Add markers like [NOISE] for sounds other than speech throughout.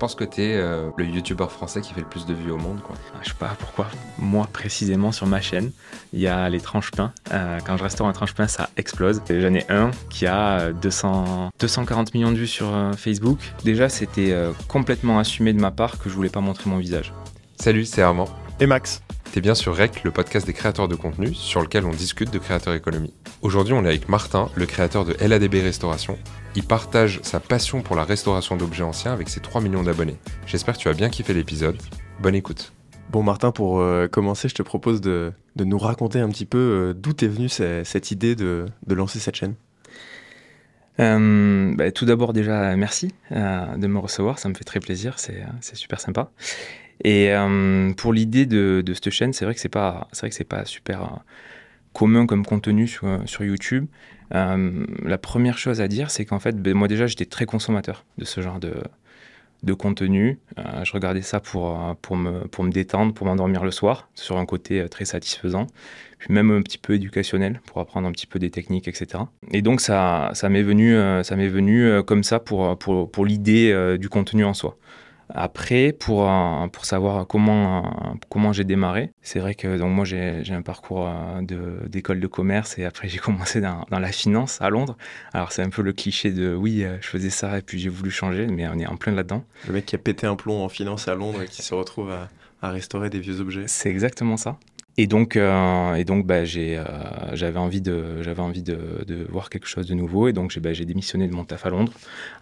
Je pense que t'es euh, le youtubeur français qui fait le plus de vues au monde. Quoi. Ah, je sais pas pourquoi. Moi, précisément, sur ma chaîne, il y a les tranches pains. Euh, quand je restaure un tranche pain, ça explose. J'en ai un qui a 200, euh, 240 millions de vues sur Facebook. Déjà, c'était complètement assumé de ma part que je voulais pas montrer mon visage. Salut, c'est Armand. Et Max. T'es bien sur REC, le podcast des créateurs de contenu sur lequel on discute de créateur économie. Aujourd'hui, on est avec Martin, le créateur de LADB Restauration. Il partage sa passion pour la restauration d'objets anciens avec ses 3 millions d'abonnés. J'espère que tu as bien kiffé l'épisode. Bonne écoute. Bon Martin, pour euh, commencer, je te propose de, nous raconter un petit peu euh, d'où t'es venue cette, idée de, lancer cette chaîne. Euh, bah, tout d'abord déjà merci de me recevoir, ça me fait très plaisir, c'est super sympa. Et euh, pour l'idée de, cette chaîne, c'est vrai que c'est pas, c'est vrai que c'est pas super euh, commun comme contenu sur, YouTube. Euh, la première chose à dire, c'est qu'en fait, ben, moi déjà, j'étais très consommateur de ce genre de, de contenu. je regardais ça pour, pour, me, pour me détendre, pour m'endormir le soir, sur un côté très satisfaisant, puis même un petit peu éducationnel, pour apprendre un petit peu des techniques, etc. Et donc ça, ça m'est venu, ça m'est venu comme ça pour, pour, pour l'idée du contenu en soi. Après, pour, euh, savoir euh, comment, j'ai démarré, c'est vrai que donc moi j'ai un parcours euh, d'école de, commerce et après [LAUGHS] j'ai commencé dans, la finance à Londres. Alors c'est un peu le cliché de oui, je faisais ça et puis j'ai voulu changer, mais on est en plein là-dedans. Le mec qui a pété un plomb en finance à Londres et qui se retrouve à restaurer des vieux objets. C'est exactement ça. Et donc, euh, et donc bah, j'ai, euh, j'avais envie, de, j'avais envie de, voir quelque chose de nouveau. Et donc, j'ai, bah, démissionné de mon taf à Londres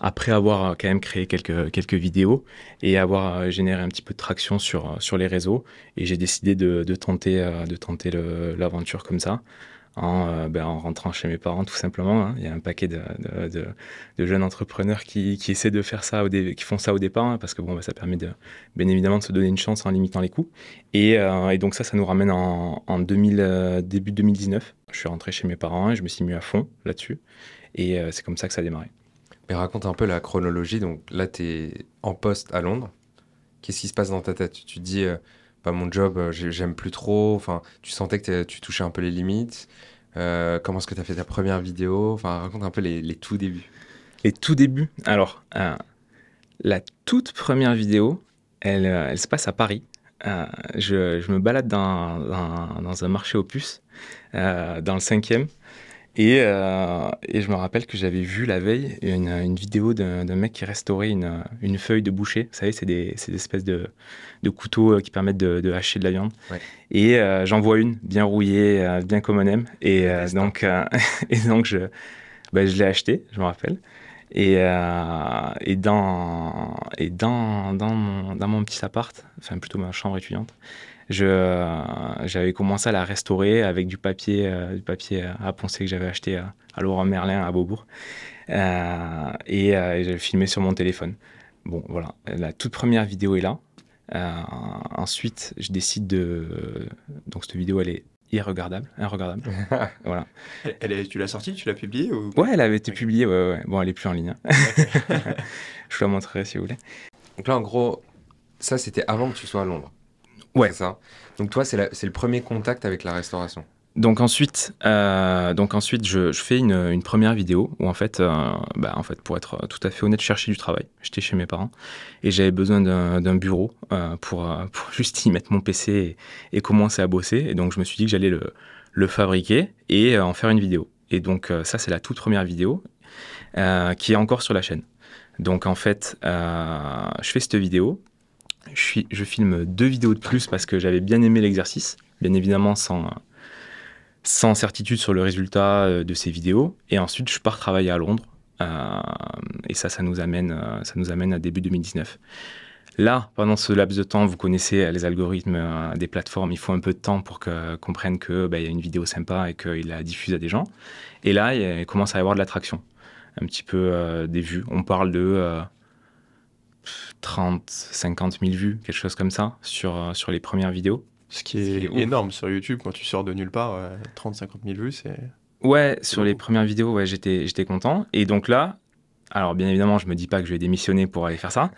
après avoir euh, quand même créé quelques, quelques vidéos et avoir généré un petit peu de traction sur, sur les réseaux. Et j'ai décidé de, de tenter, de tenter l'aventure comme ça. Euh, ben, en, rentrant chez mes parents, tout simplement. Hein. Il y a un paquet de, jeunes entrepreneurs qui, essaient de faire ça, au qui font ça au départ, hein, parce que bon, ben, ça permet de, bien évidemment de se donner une chance en limitant les coûts. Et, euh, donc ça, ça nous ramène en, 2000, euh, début 2019. Je suis rentré chez mes parents hein, et je me suis mis à fond là-dessus. Et c'est comme ça que ça a démarré. Mais raconte un peu la chronologie. Donc là, tu es en poste à Londres. Qu'est-ce qui se passe dans ta tête Tu te dis, pas mon job, euh, j'aime plus trop. Enfin, tu sentais que tu touchais un peu les limites. Euh, comment est-ce que tu as fait ta première vidéo Enfin, raconte un peu les, tout débuts. Les tout débuts Alors, euh, la toute première vidéo, elle, se passe à Paris. je, me balade dans, un marché opus, dans le cinquième, euh, et, je me rappelle que j'avais vu la veille une, vidéo d'un mec qui restaurait une, une, feuille de boucher. Vous savez, c'est des, des, espèces de, de, couteaux euh, qui permettent de, de hacher de la viande. Et euh, j'en vois une, bien rouillée, bien comme on aime. Et, hein. donc, [LAUGHS] et donc, je, ben, je l'ai achetée, je me rappelle. Et, et, dans, et dans, dans, mon, dans mon petit appart, enfin plutôt ma chambre étudiante, euh, j'avais commencé à la restaurer avec du papier, euh, du papier euh, à poncer que j'avais acheté à, Laurent Merlin à Beaubourg. et, et j'avais filmé sur mon téléphone. Bon, voilà, la toute première vidéo est là. ensuite, je décide de. Donc, cette vidéo, elle est irregardable, irregardable. [LAUGHS] voilà. Elle, est tu l'as sortie, tu l'as publiée ou... Ouais, elle avait été publiée. Bon, elle est plus en ligne. Hein. [LAUGHS] [LAUGHS] je vous la montrerai si vous voulez. Donc là, en gros, ça c'était avant que tu sois à Londres. Ouais. C'est ça. Donc toi, c'est le premier contact avec la restauration. Donc ensuite, euh, donc ensuite je, fais une, première vidéo où en fait, euh, bah, en fait, pour être tout à fait honnête, je cherchais du travail. J'étais chez mes parents et j'avais besoin d'un bureau euh, pour, [LAUGHS] juste y mettre mon PC et, commencer à bosser. Et donc je me suis dit que j'allais le, le, fabriquer et en faire une vidéo. Et donc ça, c'est la toute première vidéo qui est encore sur la chaîne. Donc en fait, je fais cette vidéo je, filme deux vidéos de plus parce que j'avais bien aimé l'exercice, bien évidemment sans, sans certitude sur le résultat euh, de ces vidéos. Et ensuite, je pars travailler à Londres. Euh, et ça, ça nous, amène, euh, ça nous amène à début 2019. Là, pendant ce laps de temps, vous connaissez les algorithmes des plateformes. Il faut un peu de temps pour qu'ils comprennent qu'il bah, y a une vidéo sympa et qu'ils la diffusent à des gens. Et là, il commence à y avoir de l'attraction, un petit peu des vues. On parle de 30, 50 000 vues, quelque chose comme ça, sur, euh, sur les premières vidéos. Ce qui est, énorme sur YouTube, quand tu sors de nulle part, 30, 50 000 vues, c'est... Ouais, sur les premières vidéos, ouais, j'étais, j'étais content. Et donc là, alors bien évidemment, je me dis pas que je vais démissionner pour aller faire ça,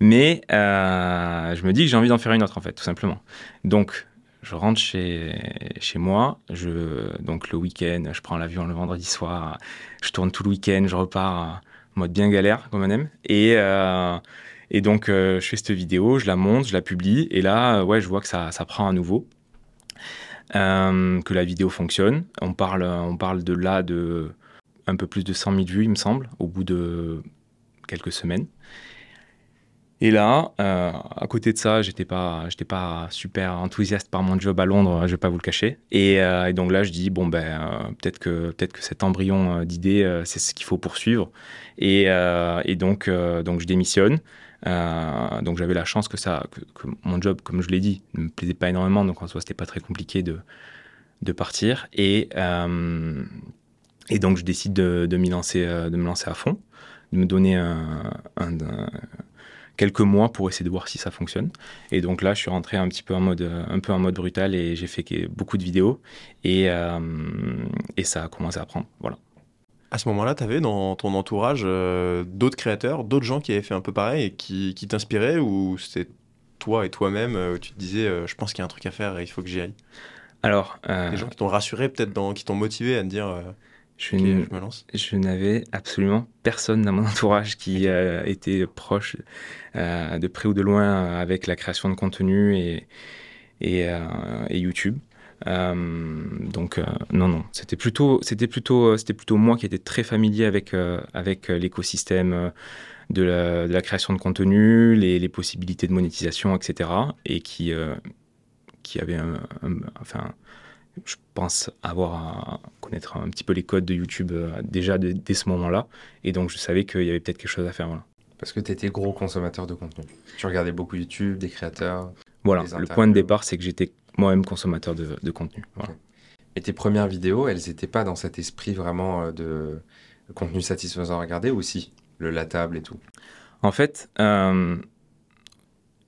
mais euh, je me dis que j'ai envie d'en faire une autre, en fait, tout simplement. Donc, je rentre chez, chez moi, je, donc le week-end, je prends l'avion le vendredi soir, je tourne tout le week-end, je repars en euh, mode bien galère, comme on aime. Et... Et donc, euh, je fais cette vidéo, je la monte, je la publie, et là, euh, ouais, je vois que ça, ça prend à nouveau. Euh, que la vidéo fonctionne. On parle, on parle de là de un peu plus de 100 000 vues, il me semble, au bout de quelques semaines. Et là, à côté de ça, j'étais pas, j'étais pas super enthousiaste par mon job à Londres, je vais pas vous le cacher. Et, donc là, je dis bon ben peut-être que peut-être que cet embryon d'idée, c'est ce qu'il faut poursuivre. Et, et donc donc je démissionne. Euh, donc j'avais la chance que ça, que, mon job, comme je l'ai dit, ne me plaisait pas énormément, donc en soi c'était pas très compliqué de, de partir. Et, euh, et donc je décide de, de lancer, euh, de me lancer à fond, de me donner quelques mois pour essayer de voir si ça fonctionne. Et donc là je suis rentré un petit peu en mode, un peu en mode brutal et j'ai fait beaucoup de vidéos et, et ça a commencé à prendre. Voilà. À ce moment-là, tu avais dans ton entourage euh, d'autres créateurs, d'autres gens qui avaient fait un peu pareil et qui, qui t'inspiraient ou c'était toi et toi-même euh, où tu te disais euh, je pense qu'il y a un truc à faire et il faut que j'y aille Alors. Des gens qui t'ont rassuré peut-être, qui t'ont motivé à te dire. Je, okay, je n'avais absolument personne dans mon [LAUGHS] entourage qui était proche de près ou de loin avec la création de contenu et, et, et YouTube. Euh, donc euh, non, non, c'était plutôt, c'était plutôt, euh, c'était plutôt moi qui étais très familier avec avec l'écosystème. De la, création de contenu, les, possibilités de monétisation, etc. Et qui, qui avait enfin, je pense avoir à connaître un petit peu les codes de YouTube déjà dès ce moment-là. Et donc, je savais qu'il y avait peut-être quelque chose à faire. Voilà. Parce que tu étais gros consommateur de contenu. Tu regardais beaucoup YouTube, des créateurs. Voilà, le point de départ, c'est que j'étais moi-même consommateur de, contenu. Et tes premières vidéos, elles n'étaient pas dans cet esprit vraiment euh, de contenu satisfaisant à regarder ou si le la table et tout En fait, euh,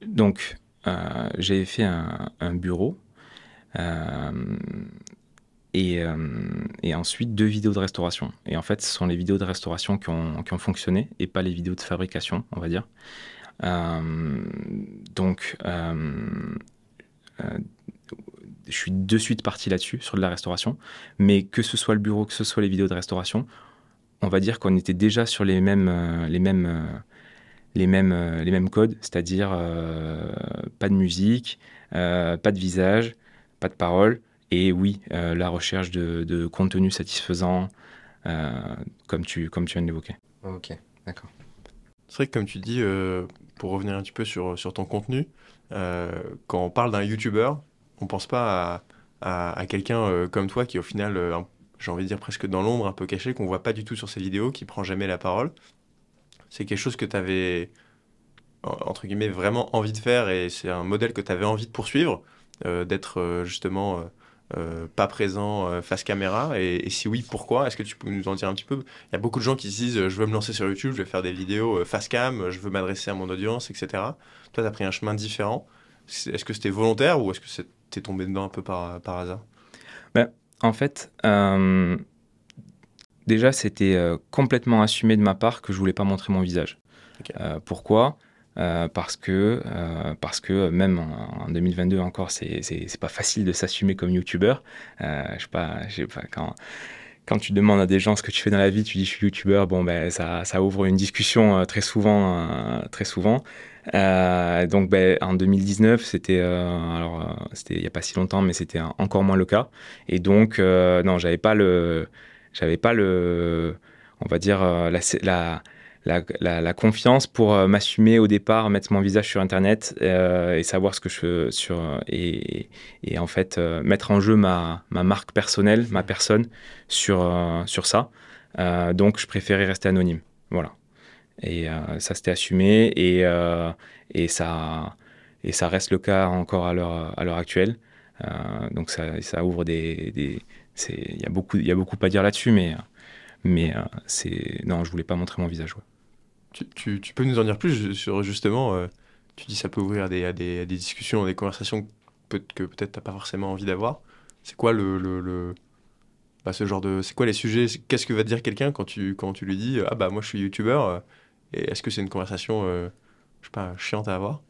donc euh, j'ai fait un, bureau et, ensuite deux vidéos de restauration. Et en fait, ce sont les vidéos de restauration qui ont, qui ont fonctionné et pas les vidéos de fabrication, on va dire. donc, je suis de suite parti là-dessus, sur de la restauration. Mais que ce soit le bureau, que ce soit les vidéos de restauration, on va dire qu'on était déjà sur les mêmes, euh, les mêmes, euh, les mêmes, euh, les mêmes codes, c'est-à-dire pas de musique, pas de visage, pas de parole. Et oui, la recherche de, contenu satisfaisant, comme, tu, comme tu viens de l'évoquer. Ok, d'accord. C'est vrai que comme tu dis, pour revenir un petit peu sur, sur ton contenu, quand on parle d'un YouTuber, on pense pas à, quelqu'un euh, comme toi qui, au final, euh, j'ai envie de dire presque dans l'ombre, un peu caché, qu'on ne voit pas du tout sur ses vidéos, qui prend jamais la parole. C'est quelque chose que tu avais, entre guillemets, vraiment envie de faire et c'est un modèle que tu avais envie de poursuivre, euh, d'être justement pas présent face caméra. Et, et si oui, pourquoi Est-ce que tu peux nous en dire un petit peu Il y a beaucoup de gens qui se disent je veux me lancer sur YouTube, je vais faire des vidéos face cam, je veux m'adresser à mon audience, etc. Toi, tu as pris un chemin différent. Est-ce que c'était volontaire ou est-ce que c'est t'es tombé dedans un peu par, par hasard ben, En fait, euh, déjà, c'était euh, complètement assumé de ma part que je voulais pas montrer mon visage. Euh, pourquoi parce que, parce que même en, 2022 encore, c'est pas facile de s'assumer comme youtubeur. je sais pas, quand, quand tu demandes à des gens ce que tu fais dans la vie, tu dis je suis youtubeur, bon ben ça, ça ouvre une discussion très souvent, très souvent. Euh, donc ben, en 2019, c'était euh, alors euh, c'était il n'y a pas si longtemps, mais c'était encore moins le cas. Et donc non, j'avais pas le, j'avais pas le, on va dire la, la la, confiance pour m'assumer au départ, mettre mon visage sur Internet et savoir ce que je sur et, et en fait mettre en jeu ma, ma, marque personnelle, ma personne sur, sur ça. donc je préférais rester anonyme. Voilà. Et euh, ça s'était assumé et, euh, et, ça, et ça reste le cas encore à l'heure, actuelle. Euh, donc ça, ça, ouvre des... des il y, a beaucoup, y a beaucoup à dire là-dessus, mais, mais c'est... Non, je voulais pas montrer mon visage. Tu, tu, tu, peux nous en dire plus sur justement, tu dis ça peut ouvrir des, à, des, des, discussions, des conversations que, peut-être tu n'as pas forcément envie d'avoir. C'est quoi le, le, le bah, ce genre de, c'est quoi les sujets, qu'est-ce que va dire quelqu'un quand tu quand tu lui dis ah bah moi je suis youtubeur, est-ce que c'est une conversation, euh, je sais pas, chiante à avoir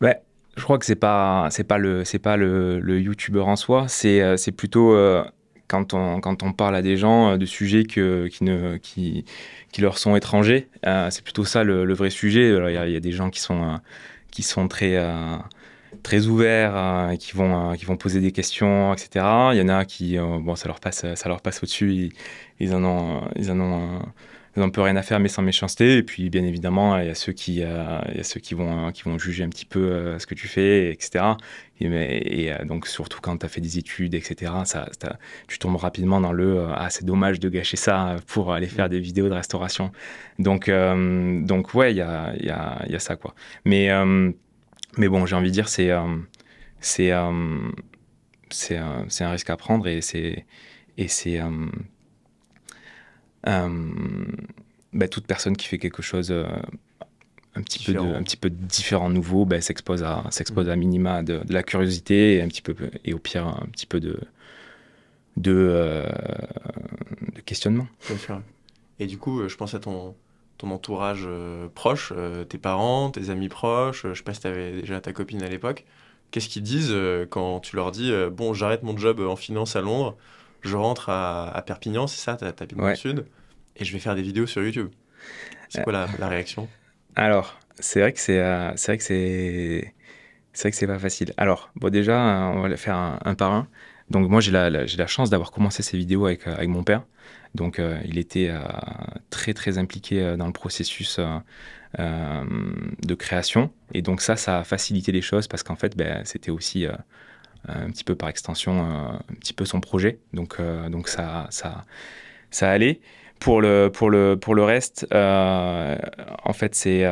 Ouais, je crois que c'est pas, c'est pas le, c'est pas le, le youtubeur en soi. C'est, euh, c'est plutôt euh, quand on, quand on parle à des gens de sujets que, qui, ne, qui, qui leur sont étrangers. c'est plutôt ça le, vrai sujet. Il y, a des gens qui sont, qui sont très très ouverts, qui, vont, qui vont poser des questions, etc. Il y en a qui, bon, ça leur passe, ça leur passe au-dessus, ils, ils, en ont, ils en ont ne peut rien à faire mais sans méchanceté. Et puis bien évidemment, il y a ceux qui, euh, il y a ceux qui, vont, euh, qui vont juger un petit peu euh, ce que tu fais, etc. Et, donc surtout quand tu as fait des études, etc., ça, tu tombes rapidement dans le Ah c'est dommage de gâcher ça pour aller faire des vidéos de restauration. Donc, donc ouais, il y a, y a, ça quoi. Mais, mais bon, j'ai envie de dire, c'est c'est c'est un, un risque à prendre et c'est et c'est euh, bah, toute personne qui fait quelque chose euh, un petit, peu de, un petit peu différent nouveau bah, s'expose à, s'expose mm. à minima de, la curiosité et, un petit peu, et au pire un petit peu de, de, euh, de questionnement. Et du coup, je pense à ton, ton entourage proche, tes parents, tes amis proches, je sais pas si tu avais déjà ta copine à l'époque. Qu'est-ce qu'ils disent quand tu leur dis Bon, j'arrête mon job en finance à Londres, je rentre à, Perpignan, c'est ça, à dans ouais. Sud, et je vais faire des vidéos sur YouTube. C'est euh, quoi la, réaction Alors, c'est vrai que euh, c'est vrai que c'est c'est vrai que c'est pas facile. Alors, bon, déjà, on va faire un, par un. Donc, moi, j'ai la, j'ai la chance d'avoir commencé ces vidéos avec, euh, avec mon père. Donc, il était très, très impliqué dans le processus de création. Et donc, ça, ça a facilité les choses parce qu'en fait, ben, c'était aussi euh, un petit peu par extension, euh, un petit peu son projet. Donc, euh, donc ça, ça, ça allait. Pour le, pour le, pour le reste, en fait, c'est.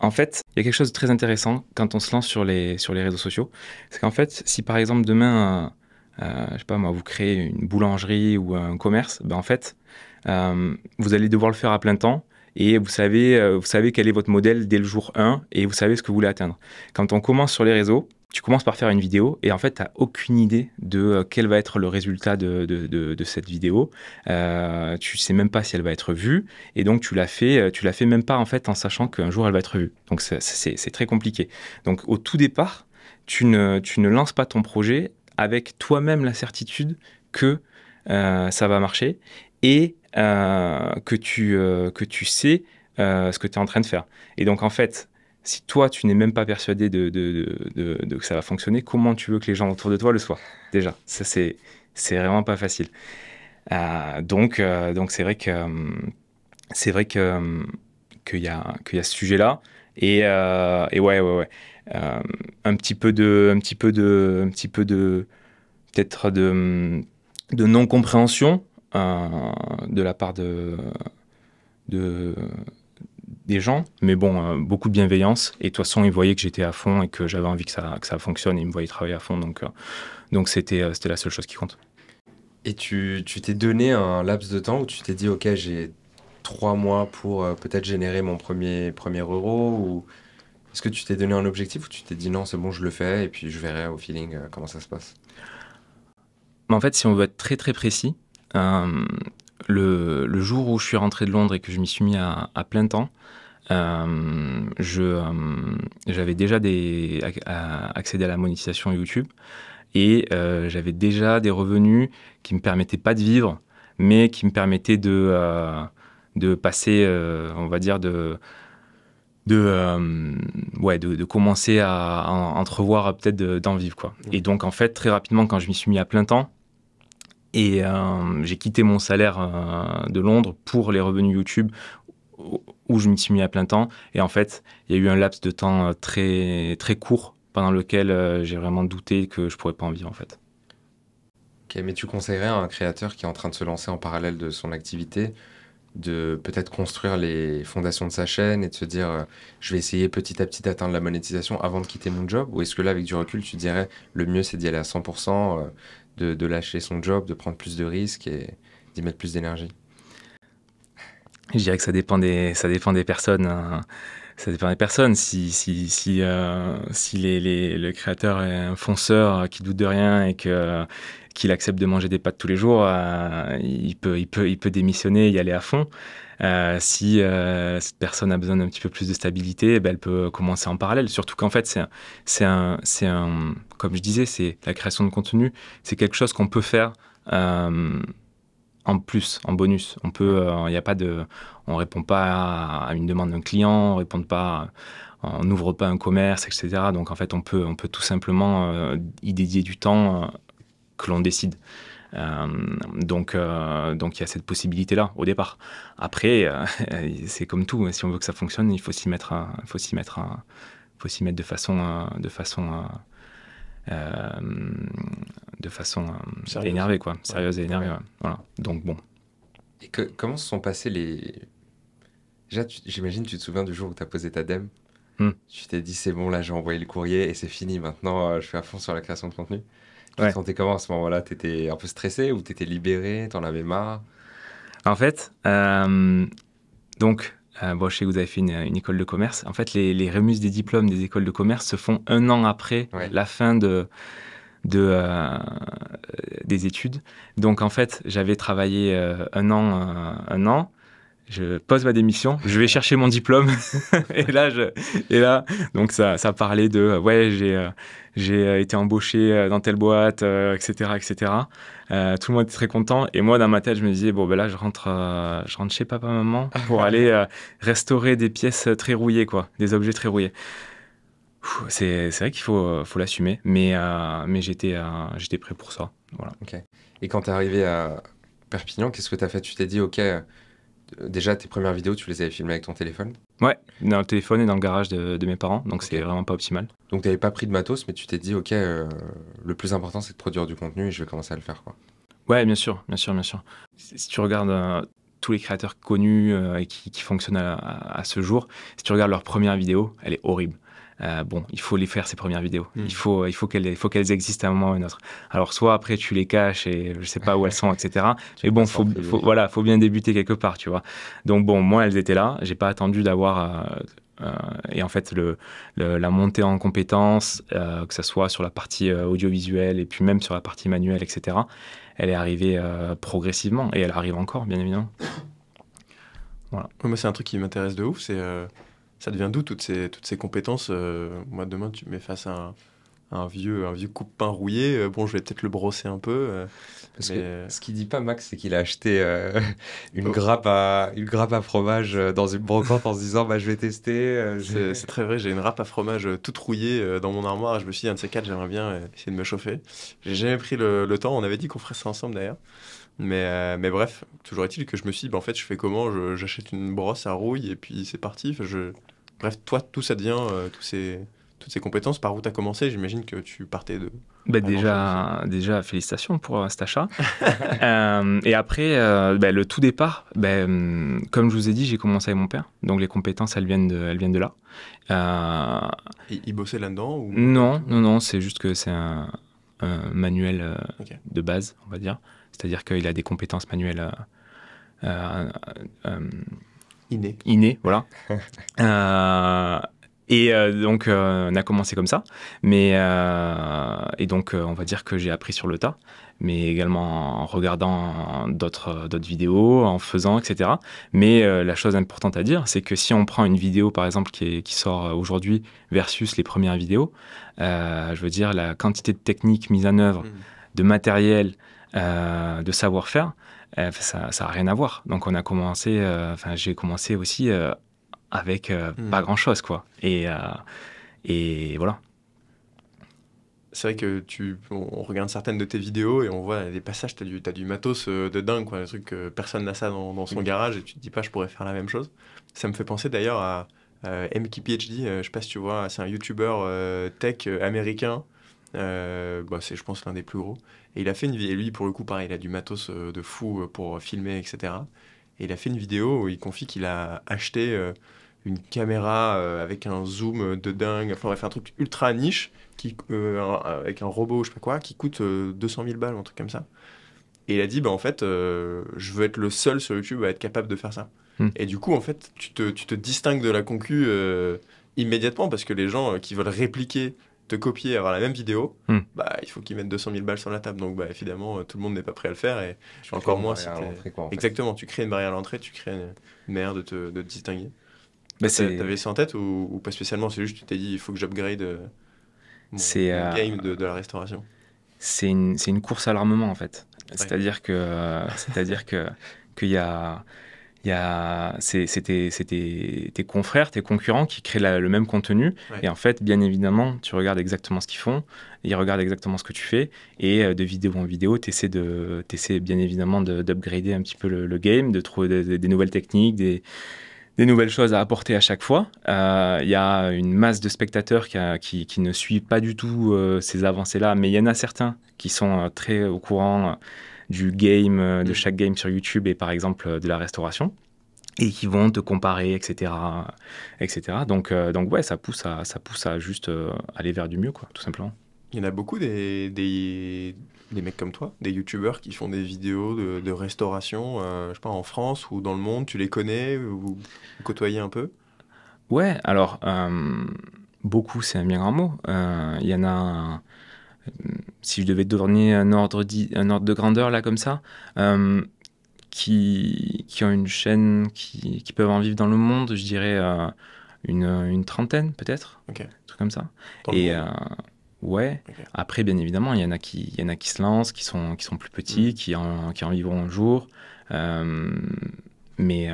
En fait, il y a quelque chose de très intéressant quand on se lance sur les, sur les réseaux sociaux. C'est qu'en fait, si par exemple demain, je ne je sais pas moi, vous créez une boulangerie ou un commerce, ben, en fait, vous allez devoir le faire à plein temps et vous savez, euh, vous savez quel est votre modèle dès le jour 1 et vous savez ce que vous voulez atteindre. Quand on commence sur les réseaux, tu commences par faire une vidéo et en fait, tu n'as aucune idée de euh, quel va être le résultat de, cette vidéo. Euh, tu ne sais même pas si elle va être vue et donc tu la fais, tu la fais même pas en fait en sachant qu'un jour elle va être vue. Donc c'est très compliqué. Donc au tout départ, tu ne, lances pas ton projet avec toi-même la certitude que ça va marcher et euh, que, tu, euh, que tu sais euh, ce que tu es en train de faire. Et donc, en fait, si toi, tu n'es même pas persuadé de, de, de, que ça va fonctionner, comment tu veux que les gens autour de toi le soient Déjà, ça, c'est, vraiment pas facile. donc, donc c'est vrai que c'est vrai que qu'il y a y a ce sujet-là. Et, et ouais, ouais, ouais. un petit peu de, un petit peu de, un petit peu de, peut-être de, de non compréhension de la part de, de, des gens, mais bon, euh, beaucoup de bienveillance. Et de toute façon, ils voyaient que j'étais à fond et que j'avais envie que ça, que ça fonctionne. Ils me voyaient travailler à fond, donc euh, donc c'était euh, c'était la seule chose qui compte. Et tu t'es donné un laps de temps où tu t'es dit, ok, j'ai trois mois pour peut-être générer mon premier, premier euro ou est-ce que tu t'es donné un objectif ou tu t'es dit non c'est bon je le fais et puis je verrai au feeling comment ça se passe En fait si on veut être très très précis euh, le, jour où je suis rentré de Londres et que je m'y suis mis à, plein temps, euh, je, euh, j'avais déjà accédé à la monétisation YouTube et j'avais déjà des revenus qui ne me permettaient pas de vivre, mais qui me permettaient de, de passer, on va dire, de, de, ouais, de, commencer à, à entrevoir peut-être d'en vivre. Quoi. Mmh. Et donc, en fait, très rapidement, quand je m'y suis mis à plein temps, et euh, j'ai quitté mon salaire euh, de Londres pour les revenus YouTube où je m'y suis mis à plein temps. Et en fait, il y a eu un laps de temps euh, très, très court pendant lequel j'ai vraiment douté que je ne pourrais pas en vivre en fait. Ok, mais tu conseillerais à un créateur qui est en train de se lancer en parallèle de son activité de peut-être construire les fondations de sa chaîne et de se dire je vais essayer petit à petit d'atteindre la monétisation avant de quitter mon job Ou est-ce que là, avec du recul, tu dirais le mieux c'est d'y aller à 100%, de, lâcher son job, de prendre plus de risques et d'y mettre plus d'énergie Je dirais que ça dépend des, ça dépend des personnes. Hein. Ça dépend des personnes. Si, si, si, euh, si le créateur est un fonceur qui doute de rien et que qu'il accepte de manger des pâtes tous les jours, euh, il, peut, il, peut, il peut démissionner, y aller à fond. Euh, si euh, cette personne a besoin d'un petit peu plus de stabilité, eh ben, elle peut commencer en parallèle. Surtout qu'en fait, c'est un, comme je disais, c'est la création de contenu, c'est quelque chose qu'on peut faire euh, en plus, en bonus. On peut, il a pas de, on répond pas à une demande d'un client, on répond pas, on n'ouvre pas un commerce, etc. Donc en fait, on peut, on peut tout simplement y dédier du temps que l'on décide. Euh, donc, euh, donc il y a cette possibilité-là au départ. Après, euh, [LAUGHS] c'est comme tout, si on veut que ça fonctionne, il faut s'y mettre, il faut s'y mettre, faut s'y mettre de façon, de façon de façon énervée, quoi, sérieuse et énervée. Voilà. Donc bon. Et comment se sont passés les. Déjà, j'imagine, tu te souviens du jour où tu as posé ta DEM. Hmm. Tu t'es dit, c'est bon, là, j'ai envoyé le courrier et c'est fini. Maintenant, je suis à fond sur la création de contenu. Tu sentais comment à ce moment-là étais un peu stressé ou tu étais libéré Tu en avais marre En fait, euh, donc, euh, je sais que vous avez fait une, école de commerce. En fait, les, les, des diplômes des écoles de commerce se font un an après la fin de, euh, des études. Donc, en fait, j'avais travaillé euh, un an, un an je pose ma démission, je vais chercher mon diplôme. [LAUGHS] et là, je, et là, donc ça, ça parlait de, euh, ouais, j'ai, euh, j'ai euh, été embauché dans telle boîte, etc., etc. tout le monde était très content. Et moi, dans ma tête, je me disais, bon, ben là, je rentre, je rentre chez papa, maman ah, pour aller restaurer des pièces très rouillées, quoi, des objets très rouillés. C'est, vrai qu'il faut, faut l'assumer, mais, mais j'étais, j'étais prêt pour ça. Voilà. Et quand tu es arrivé à Perpignan, qu'est-ce que tu as fait Tu t'es dit, OK, déjà, tes premières vidéos, tu les avais filmées avec ton téléphone Ouais, dans le téléphone et dans le garage de, mes parents, donc c'était c'est vraiment pas optimal. Donc n'avais pas pris de matos, mais tu t'es dit, ok, euh, le plus important c'est de produire du contenu et je vais commencer à le faire, quoi. Ouais, bien sûr, bien sûr, bien sûr. Si tu regardes euh, tous les créateurs connus euh, et qui, fonctionnent à, ce jour, si tu regardes leur première vidéo, elle est horrible. Euh, bon, il faut les faire ces premières vidéos. Hmm. Il faut, il faut qu'elles, faut qu'elles existent à un moment ou à un autre. Alors soit après tu les caches et je sais pas où elles sont, etc. [LAUGHS] Mais bon, faut, voilà, faut bien débuter quelque part, tu vois. Donc bon, moi elles étaient là. J'ai pas attendu d'avoir euh, euh, et en fait, la montée en compétences, que ce soit sur la partie audiovisuelle et puis même sur la partie manuelle, etc., elle est arrivée progressivement et elle arrive encore, bien évidemment. [COUGHS] Voilà. moi, c'est un truc qui m'intéresse de ouf, c'est ça devient d'où toutes ces, toutes ces compétences euh, Moi, demain, tu mets face à un, vieux, un vieux coupe-pain rouillé. Euh, bon, je vais peut-être le brosser un peu. Euh, ce qu'il dit pas, Max, c'est qu'il a acheté [LAUGHS] une, oh. grappe à, une grappe à fromage dans une brocante en se disant bah, je vais tester. c'est très vrai, j'ai une grappe à fromage toute rouillée dans mon armoire. je me suis dit, un de ces quatre, j'aimerais bien essayer de me chauffer. J'ai jamais pris le, le temps. On avait dit qu'on ferait ça ensemble d'ailleurs. Mais, euh, mais bref, toujours est-il que je me suis dit, bah, en fait, je fais comment J'achète une brosse à rouille et puis c'est parti. Bref, toi, tout ça devient, euh, toutes ces compétences, par où tu as commencé, j'imagine que tu partais de... Bah, déjà, déjà, félicitations pour euh, cet achat. [LAUGHS] et après, bah, le tout départ, comme je vous ai dit, j'ai commencé avec mon père. Donc les compétences, elles viennent de, elles viennent de là. Il, il bossait là-dedans ou... Non, non, non, c'est juste que c'est un, manuel de base, on va dire. C'est-à-dire qu'il a des compétences manuelles euh, euh, euh, innées. voilà. [LAUGHS] Et donc, on a commencé comme ça. Mais, et donc, on va dire que j'ai appris sur le tas, mais également en regardant d'autres vidéos, en faisant, etc. Mais la chose importante à dire, c'est que si on prend une vidéo, par exemple, qui, sort aujourd'hui versus les premières vidéos, je veux dire, la quantité de techniques mises en œuvre, mmh. de matériel, euh, de savoir-faire, euh, ça n'a rien à voir. Donc on a commencé, euh, enfin j'ai commencé aussi avec hmm. pas grand-chose quoi. Et, et voilà. C'est vrai que tu, on regarde certaines de tes vidéos et on voit des passages, tu as, du matos de dingue, quoi, des trucs que personne n'a ça dans, son hmm. garage et tu te dis pas je pourrais faire la même chose. Ça me fait penser d'ailleurs à, MKPHD, je sais pas si tu vois, c'est un YouTuber tech américain. Bah, c'est, je pense, l'un des plus gros. Et il a fait une vidéo, lui pour le coup pareil, il a du matos euh, de fou euh, pour euh, filmer, etc. Et il a fait une vidéo où il confie qu'il a acheté une caméra avec un zoom de dingue, enfin faire un truc ultra niche qui, avec un robot, je sais pas quoi, qui coûte 200 000 balles, un truc comme ça. Et il a dit, bah, en fait, je veux être le seul sur YouTube à être capable de faire ça. Hmm. Et du coup, en fait, tu te, distingues de la concu immédiatement parce que les gens qui veulent répliquer te copier et avoir la même vidéo, hmm. bah, il faut qu'ils mettent 200 000 balles sur la table. Donc, bah, évidemment, euh, tout le monde n'est pas prêt à le faire. Et encore moins si Exactement, tu crées une barrière à l'entrée, tu crées une manière de te, de distinguer. Mais bah, T'avais ça en tête ou, pas spécialement C'est juste tu t'es dit, il faut que j'upgrade le euh, euh, game de, de, la restauration. C'est une, une, course à l'armement, en fait. C'est-à-dire que... C'est-à-dire que qu'il y a il y a c'est tes, confrères, tes concurrents qui créent le même contenu. Et en fait, bien évidemment, tu regardes exactement ce qu'ils font, ils regardent exactement ce que tu fais. Et euh, de vidéo en vidéo, tu essaies, de, bien évidemment d'upgrader un petit peu le, game, de trouver des, nouvelles techniques, des nouvelles choses à apporter à chaque fois. Euh, il y a une masse de spectateurs qui, qui, ne suivent pas du tout euh, ces avancées-là, mais il y en a certains qui sont très au courant du game, euh, de mm. chaque game sur YouTube et par exemple euh, de la restauration et qui vont te comparer, etc., etc. Donc, euh, donc ouais, ça pousse à, ça pousse à juste aller vers du mieux, quoi, tout simplement. Il y en a beaucoup des, des, des mecs comme toi, des youtubeurs qui font des vidéos de, de restauration, je sais pas, en France ou dans le monde, tu les connais, ou vous côtoyez un peu Ouais, alors, beaucoup, c'est un bien grand mot. Il y en a si je devais donner un ordre, un ordre de grandeur là comme ça, euh, qui, ont une chaîne, qui, peuvent en vivre dans le monde, je dirais euh, une, trentaine peut-être, okay. un truc comme ça. et euh, ouais. Après, bien évidemment, il y en a qui, y en a qui se lancent, qui sont, qui sont plus petits, mm. qui, en, qui vivront un jour. mais,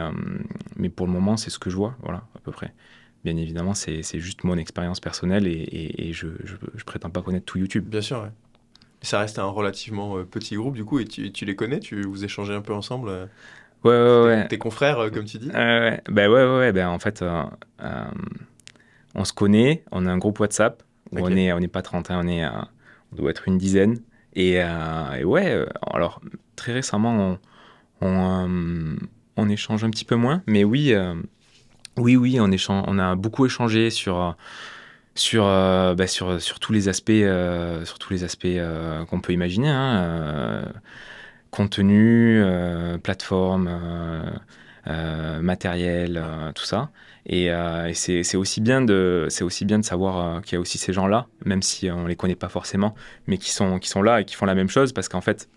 mais pour le moment, c'est ce que je vois, voilà, à peu près bien évidemment, c'est juste mon expérience personnelle et, et je ne prétends pas connaître tout YouTube. Bien sûr, ouais ça reste un relativement euh, petit groupe, du coup, et tu, les connais tu, Vous échangez un peu ensemble Ouais, euh, ouais, ouais. Tes confrères, euh, comme tu dis ouais. Ben ouais, ouais, Ben, en fait, on se connaît, on a un groupe WhatsApp, on n'est on pas 30, on, est, on doit être une dizaine. Et, ouais, alors, très récemment, on, on, on, échange un petit peu moins, mais oui, oui, oui, on, échange, on a beaucoup échangé sur euh, bah, sur, sur, tous les aspects, euh, sur tous les aspects euh, qu'on peut imaginer. Hein, contenu, plateforme, matériel, tout ça. Et, c'est aussi bien de, aussi bien de savoir qu'il y a aussi ces gens-là, même si on ne les connaît pas forcément, mais qui sont, qui sont là et qui font la même chose, parce qu'en fait,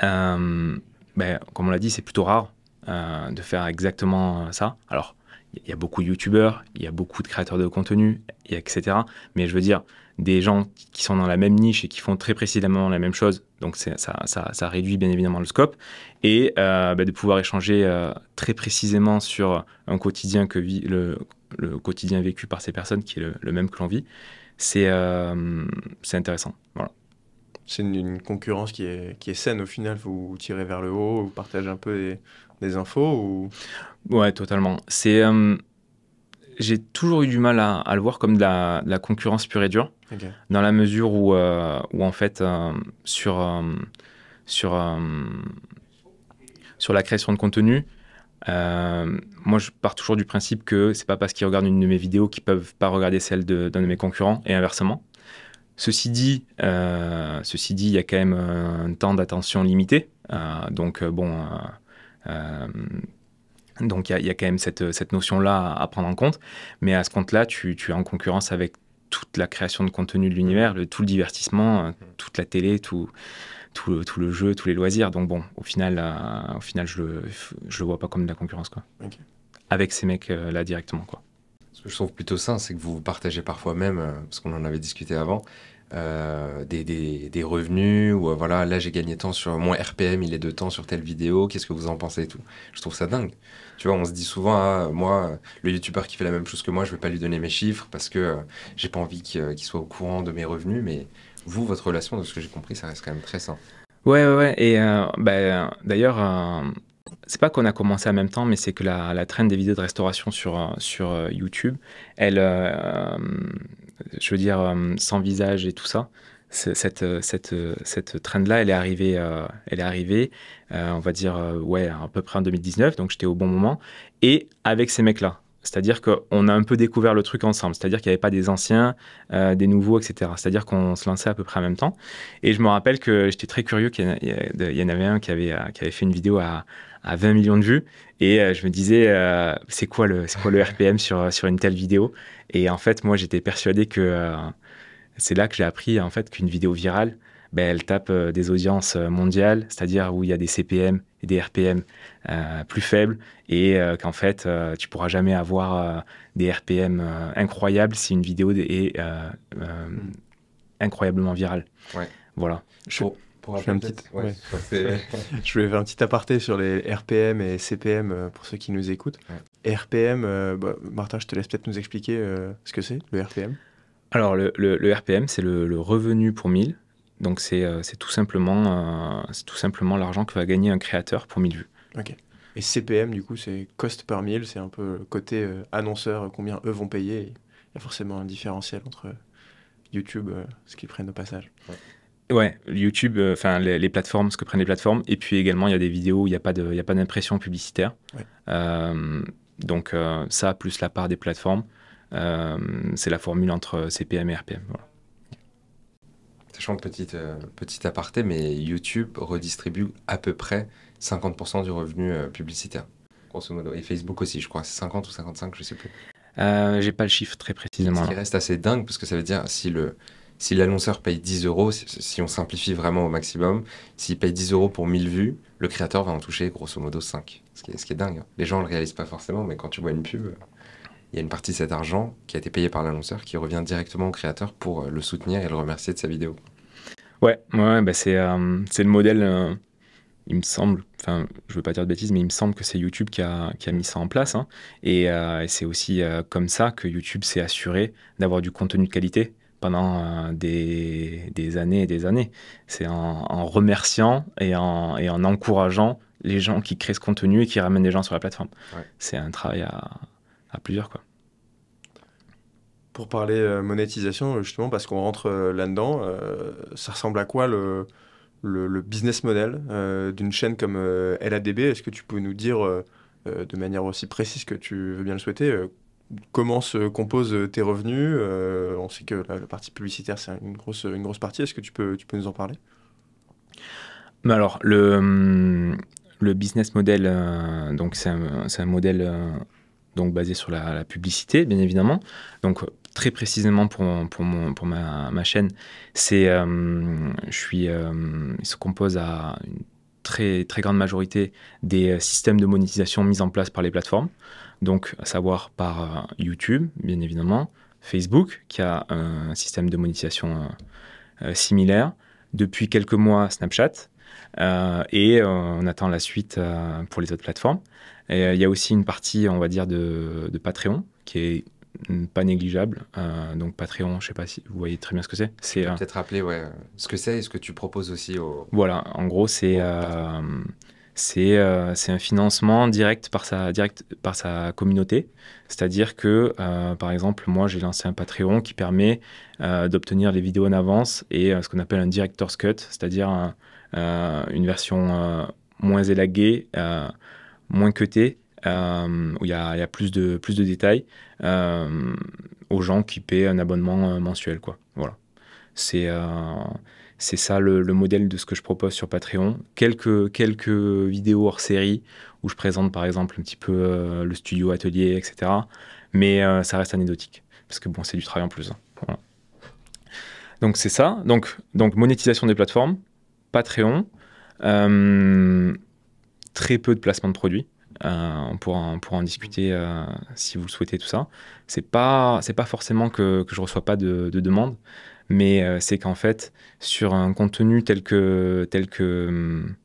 ben, comme on l'a dit, c'est plutôt rare de faire exactement ça. Alors, il y a beaucoup de youtubeurs, il y a beaucoup de créateurs de contenu, etc. Mais je veux dire, des gens qui sont dans la même niche et qui font très précisément la même chose, donc ça, ça, réduit bien évidemment le scope, et euh, bah, de pouvoir échanger euh, très précisément sur un quotidien que vit le, quotidien vécu par ces personnes, qui est le, même que l'on vit, c'est euh, intéressant. Voilà. C'est une, concurrence qui est, qui est, saine au final, vous tirez vers le haut, vous partagez un peu des des infos ou... Ouais, totalement. C'est, euh, j'ai toujours eu du mal à, le voir comme de la, concurrence pure et dure, dans la mesure où, euh, en fait, euh, sur, sur, sur la création de contenu, moi, je pars toujours du principe que c'est pas parce qu'ils regardent une de mes vidéos qu'ils peuvent pas regarder celle d'un de, mes concurrents, et inversement. Ceci dit, ceci dit, il y a quand même un temps d'attention limité. donc bon, euh, donc il y, a quand même cette, cette notion-là à prendre en compte. Mais à ce compte-là, tu, es en concurrence avec toute la création de contenu de l'univers, tout le divertissement, euh, toute la télé, tout, le, jeu, tous les loisirs. Donc bon, au final, euh, au final je, ne le vois pas comme de la concurrence. Quoi. Avec ces mecs-là directement. Quoi. Ce que je trouve plutôt sain, c'est que vous partagez parfois même, parce qu'on en avait discuté avant, euh, des, revenus ou euh, voilà là j'ai gagné tant sur mon RPM il est de temps sur telle vidéo qu'est-ce que vous en pensez et tout je trouve ça dingue tu vois on se dit souvent ah, moi le youtubeur qui fait la même chose que moi je vais pas lui donner mes chiffres parce que je euh, j'ai pas envie qu'il soit au courant de mes revenus mais vous votre relation de ce que j'ai compris ça reste quand même très sain ouais ouais, ouais. et ben d'ailleurs c'est pas qu'on a commencé en même temps, mais c'est que la, la traîne des vidéos de restauration sur, sur YouTube, elle, je veux dire, euh, sans visage et tout ça. Cette, euh, euh, cette, trend-là, elle est arrivée, elle est arrivée on va dire, ouais, à peu près en 2019, donc j'étais au bon moment. Et avec ces mecs-là, c'est-à-dire qu'on a un peu découvert le truc ensemble. C'est-à-dire qu'il n'y avait pas des anciens, euh, des nouveaux, etc. C'est-à-dire qu'on se lançait à peu près en même temps. Et je me rappelle que j'étais très curieux. Qu'il y, en avait un euh, qui avait, fait une vidéo à, 20 millions de vues. Et euh, je me disais, c'est quoi, le, quoi RPM sur, sur une telle vidéo Et en fait, moi, j'étais persuadé que c'est là que j'ai appris en fait qu'une vidéo virale, ben, elle tape euh, des audiences euh, mondiales, c'est-à-dire où il y a des CPM et des RPM euh, plus faibles, et qu'en fait, tu pourras jamais avoir des RPM incroyables si une vidéo est incroyablement virale. Voilà. Je... voulais Je vais, faire un petit aparté sur les RPM et CPM pour ceux qui nous écoutent. RPM, bah, Martin, je te laisse peut-être nous expliquer ce que c'est, le RPM. Alors, le, RPM, c'est le, le, revenu pour 1000. Donc euh, c'est tout simplement, euh, simplement l'argent que va gagner un créateur pour 1000 vues. Ok. Et CPM, du coup, c'est cost par mille, c'est un peu le côté euh, annonceur, combien eux vont payer. Il y a forcément un différentiel entre YouTube, ce qu'ils prennent au passage. Ouais. YouTube, enfin les, plateformes, ce que prennent les plateformes. Et puis également, il y a des vidéos où il n'y a pas d'impression publicitaire. donc ça, plus la part des plateformes, c'est la formule entre CPM et RPM. Voilà. Sachant que petite, euh, petit aparté, mais YouTube redistribue à peu près 50% du revenu euh, publicitaire, grosso modo. Et Facebook aussi, je crois. C'est 50 ou 55, je ne sais plus. Euh, J'ai pas le chiffre très précisément. Ce qui reste assez dingue, parce que ça veut dire si le si l'annonceur paye 10 euros, si, on simplifie vraiment au maximum, s'il paye 10 euros pour 1000 vues, le créateur va en toucher grosso modo 5. Ce qui est, ce qui est dingue. Hein. Les gens ne le réalisent pas forcément, mais quand tu vois une pub, il y a une partie de cet argent qui a été payé par l'annonceur qui revient directement au créateur pour euh, le soutenir et le remercier de sa vidéo. Ouais, ouais bah, euh, c'est le modèle, euh, il me semble, enfin je veux pas dire de bêtises, mais il me semble que c'est YouTube qui a, mis ça en place. Hein. et, c'est aussi comme ça que YouTube s'est assuré d'avoir du contenu de qualité pendant des, années et des années. C'est en, remerciant et en, et en encourageant les gens qui créent ce contenu et qui ramènent des gens sur la plateforme. C'est un travail à, à plusieurs. Quoi. Pour parler euh, monétisation, euh, justement, parce qu'on rentre euh, là-dedans, ça ressemble à quoi le, le, business model d'une chaîne comme LADB Est-ce que tu peux nous dire de manière aussi précise que tu veux bien le souhaiter Comment se composent tes revenus On sait que la, partie publicitaire, c'est une grosse, une grosse partie. Est-ce que tu peux, tu peux nous en parler mais alors, le, hum, le business model, donc c'est un, modèle donc basé sur la, publicité, bien évidemment. Donc, très précisément pour, pour, ma, chaîne, c'est, euh, je suis, euh, il se compose à une très, très grande majorité des euh, systèmes de monétisation mis en place par les plateformes. Donc, à savoir par YouTube, bien évidemment, Facebook, qui a un système de monétisation similaire. Depuis quelques mois, Snapchat. et on attend la suite pour les autres plateformes. Et euh, il y a aussi une partie, on va dire, de, Patreon qui est pas négligeable. Euh, donc Patreon, je sais pas si vous voyez très bien ce que c'est. C'est euh... peut-être rappeler ouais, ce que c'est et ce que tu proposes aussi au. Voilà, en gros, c'est euh, c'est un financement direct par sa direct par sa communauté. C'est-à-dire que, par exemple, moi, j'ai lancé un Patreon qui permet d'obtenir les vidéos en avance et ce qu'on appelle un director's cut, c'est-à-dire une version moins élaguée moins que euh, où il y a, plus de, plus de détails euh, aux gens qui paient un abonnement euh, mensuel. Quoi. Voilà. C'est euh, c'est ça le, modèle de ce que je propose sur Patreon. Quelques, quelques vidéos hors série où je présente par exemple un petit peu le studio, atelier, etc. Mais ça reste anecdotique parce que bon, c'est du travail en plus. Hein. Donc c'est ça. Donc, donc monétisation des plateformes, Patreon très peu de placements de produits. Euh, on, pourra, en discuter euh, si vous le souhaitez, tout ça. C'est pas, pas forcément que, que je reçois pas de, demandes, mais euh, c'est qu'en fait, sur un contenu tel que, tel que, hmm,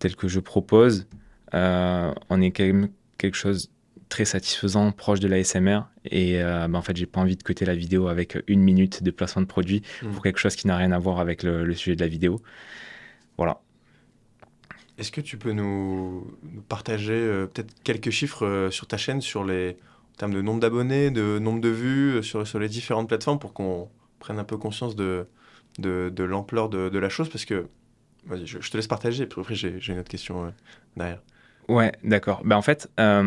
tel que je propose, on est quand même quelque chose très satisfaisant, proche de la SMR. Et ben, en fait, j'ai pas envie de coter la vidéo avec une minute de placement de produits mmh. pour quelque chose qui n'a rien à voir avec le, le, sujet de la vidéo. Voilà. Est-ce que tu peux nous, partager euh, peut-être quelques chiffres euh, sur ta chaîne sur les, en termes de nombre d'abonnés, de nombre de vues euh, sur, sur les différentes plateformes pour qu'on prenne un peu conscience de, de, l'ampleur de, la chose Parce que, vas-y, je, te laisse partager, puis après j'ai, une autre question derrière. Ouais, d'accord. Bah, en fait, bah,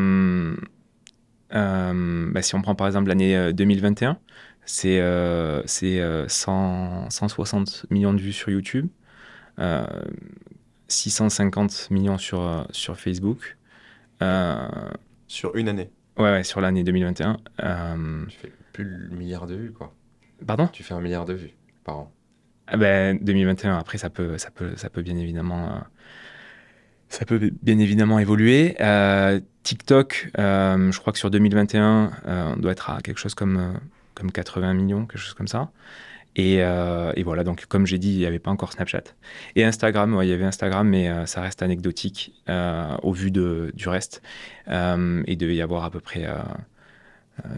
si on prend par exemple l'année 2021, c'est 160 millions de vues sur YouTube, 650 millions sur, euh, sur Facebook. Euh, sur une année Ouais, sur l'année 2021. Euh, tu fais plus le milliard de vues, quoi. Pardon Tu fais un milliard de vues par an. Ah ben, 2021, après, ça peut, ça peut, ça peut bien évidemment ça peut bien évidemment évoluer. TikTok, je crois que sur 2021, on doit être à quelque chose comme, comme 80 millions, quelque chose comme ça. Euh, et, voilà, donc comme j'ai dit, il n'y avait pas encore Snapchat. Et Instagram, il y avait Instagram, mais euh, ça reste anecdotique euh, au vu de, du reste. il devait y avoir à peu près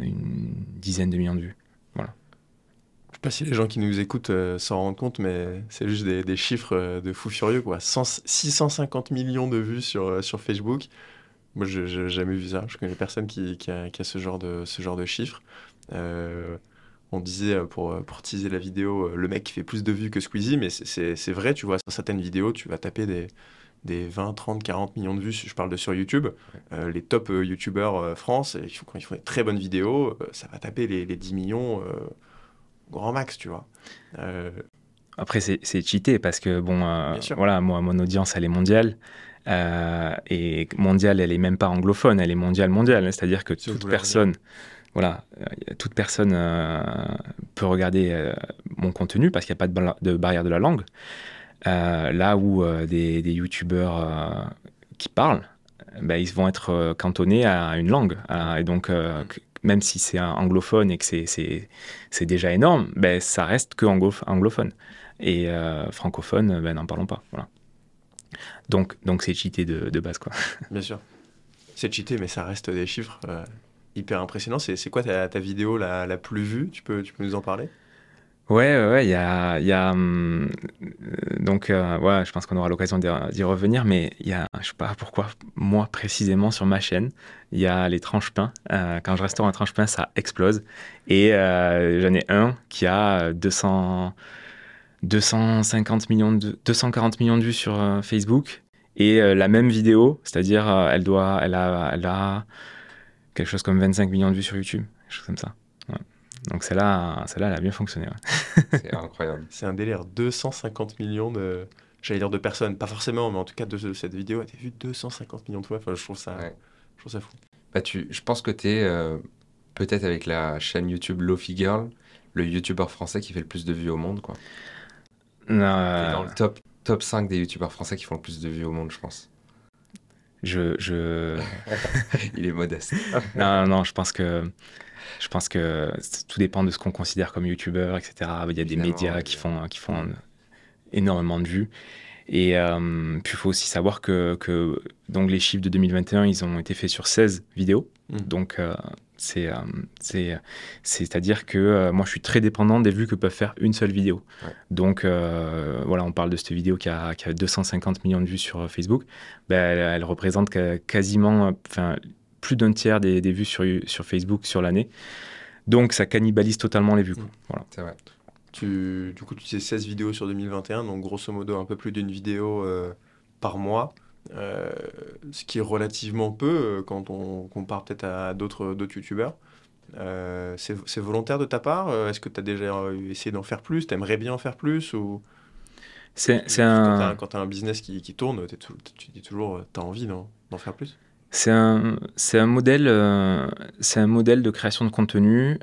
une dizaine de millions de vues. Voilà. Je sais pas si les gens qui nous écoutent s'en rendent compte, mais c'est juste des, chiffres de fou furieux, quoi. 650 millions de vues sur, sur Facebook. Moi, je n'ai jamais vu ça. Je connais personne qui, qui, a, ce genre de, ce genre de chiffres on disait euh, pour, euh, pour teaser la vidéo, euh, le mec qui fait plus de vues que Squeezie, mais c'est vrai, tu vois, sur certaines vidéos, tu vas taper des, 20, 30, 40 millions de vues, je parle de sur YouTube, les top YouTubers YouTubeurs France, quand ils font des très bonnes vidéos, ça va taper les, 10 millions grand max, tu vois. Après, c'est cheaté parce que, bon, voilà, moi, mon audience, elle est mondiale. et mondiale, elle est même pas anglophone, elle est mondiale, mondiale. Hein. C'est-à-dire que toute personne voilà, euh, toute personne euh, peut regarder euh, mon contenu parce qu'il n'y a pas de, barrière de la langue. là où des, des youtubeurs qui parlent, ben, ils vont être cantonnés à une langue. et donc, mm. même si c'est anglophone et que c'est déjà énorme, ben, ça reste que anglophone. Et francophone, ben, n'en parlons pas. Donc, c'est cheaté de, base, quoi. Bien sûr. C'est cheaté, mais ça reste des chiffres hyper impressionnant. C'est quoi ta, vidéo la, plus vue tu peux, tu peux nous en parler Ouais, ouais, il y a, y hum, euh, donc euh, je pense qu'on aura l'occasion d'y revenir, mais il y a, je sais pas pourquoi, moi précisément sur ma chaîne, il y a les tranches pains. Euh, quand je restaure un tranche pain, ça explose, et j'en ai un qui a 200, 250 millions de, 240 millions de vues sur Facebook, et la même vidéo, c'est-à-dire elle doit, elle a, elle a quelque chose comme 25 millions de vues sur YouTube, quelque chose comme ça. Donc celle-là, celle-là, elle a bien fonctionné. [LAUGHS] C'est incroyable. C'est un délire, 250 millions de, j'allais dire de personnes, pas forcément, mais en tout cas de, cette vidéo a été vue 250 millions de fois. je trouve ça, je trouve ça fou. Bah, tu, je pense que tu es euh, peut-être avec la chaîne YouTube Lofi Girl, le youtubeur français qui fait le plus de vues au monde, quoi. Euh, dans le top top 5 des youtubeurs français qui font le plus de vues au monde, je pense. Je, [LAUGHS] Il est modeste. [LAUGHS] non, non, je pense que je pense que tout dépend de ce qu'on considère comme youtubeur, etc. Il y a des médias qui font, qui font énormément de vues. Et euh, puis, il faut aussi savoir que, donc les chiffres de 2021, ils ont été faits sur 16 vidéos. Mmh. Donc, euh, c'est, euh, c'est, à dire que euh, moi, je suis très dépendant des vues que peut faire une seule vidéo. Donc, euh, voilà, on parle de cette vidéo qui a, qui a 250 millions de vues sur Facebook. Ben, elle, représente quasiment plus d'un tiers des, des, vues sur, sur Facebook sur l'année. Donc, ça cannibalise totalement les vues. Mmh. C'est vrai. du coup, tu fais 16 vidéos sur 2021, donc grosso modo un peu plus d'une vidéo par mois. Euh, ce qui est relativement peu euh, quand on compare peut-être à d'autres youtubeurs. Euh, c'est volontaire de ta part Est-ce que tu as déjà essayé d'en faire plus T'aimerais bien en faire plus ou... C'est un... Quand tu as, un business qui, tourne, tu dis toujours, tu as envie d'en faire plus c'est un, un, modèle, c'est un modèle de création de contenu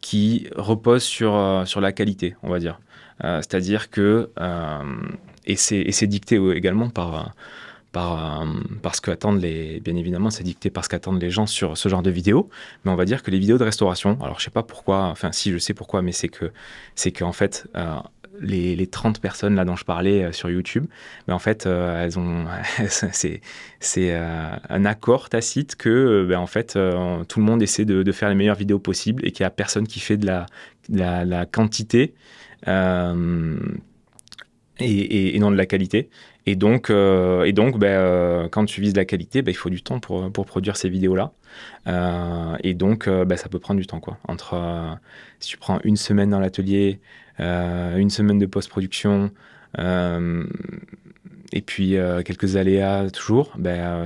qui repose sur, sur la qualité, on va dire. C'est-à-dire que et c'est dicté également par, par, euh, ce qu'attendent les. Bien évidemment, c'est dicté parce les gens sur ce genre de vidéos. Mais on va dire que les vidéos de restauration, alors je sais pas pourquoi, enfin si je sais pourquoi, mais c'est que c'est qu'en fait. Euh, les, 30 personnes là dont je parlais euh, sur YouTube, mais en fait, elles ont, [LAUGHS] c'est, un accord tacite que, ben, en fait, tout le monde essaie de, faire les meilleures vidéos possibles et qu'il n'y a personne qui fait de la, la, de la quantité et, non de la qualité. Et donc, euh, et donc ben, euh, quand tu vises la qualité, ben, il faut du temps pour, pour produire ces vidéos-là. Euh, et donc, ben, ça peut prendre du temps. Quoi. Entre, si tu prends une semaine dans l'atelier, une semaine de post-production, et puis quelques aléas toujours,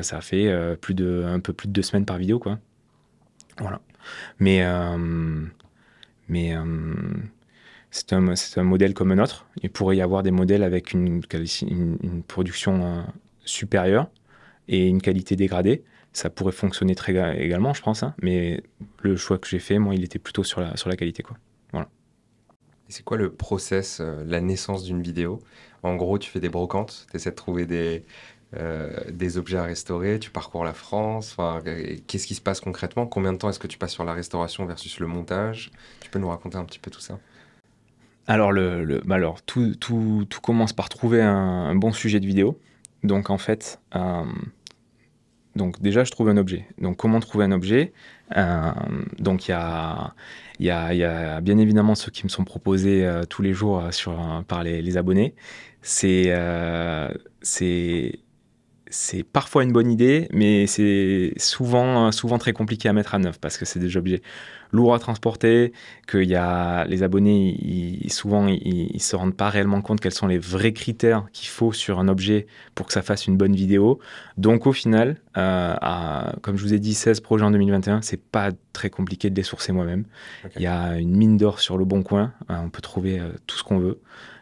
ça fait plus de, un peu plus de deux semaines par vidéo. Quoi. Voilà. Mais, mais c'est un, modèle comme un autre. Il pourrait y avoir des modèles avec une, une, production euh, supérieure et une qualité dégradée. Ça pourrait fonctionner très également, je pense. Hein. mais le choix que j'ai fait, moi, il était plutôt sur la, sur la qualité. Quoi. Voilà. C'est quoi le process, euh, la naissance d'une vidéo En gros, tu fais des brocantes, tu essaies de trouver des, euh, des objets à restaurer, tu parcours la France. Qu'est-ce qui se passe concrètement Combien de temps est-ce que tu passes sur la restauration versus le montage Tu peux nous raconter un petit peu tout ça alors, le, le bah alors tout, commence par trouver un, bon sujet de vidéo. Donc, en fait, euh, donc déjà, je trouve un objet. Donc, comment trouver un objet euh, Donc, il y a, bien évidemment ceux qui me sont proposés euh, tous les jours sur, par les, les abonnés. C'est c'est parfois une bonne idée, mais c'est souvent, euh, souvent très compliqué à mettre à neuf parce que c'est des objets lourds à transporter, que y a, les abonnés, ils, souvent, ils ne se rendent pas réellement compte quels sont les vrais critères qu'il faut sur un objet pour que ça fasse une bonne vidéo. Donc au final, euh, comme je vous ai dit, 16 projets en 2021, c'est pas très compliqué de les sourcer moi-même. Il y a une mine d'or sur le bon coin, hein, on peut trouver euh, tout ce qu'on veut.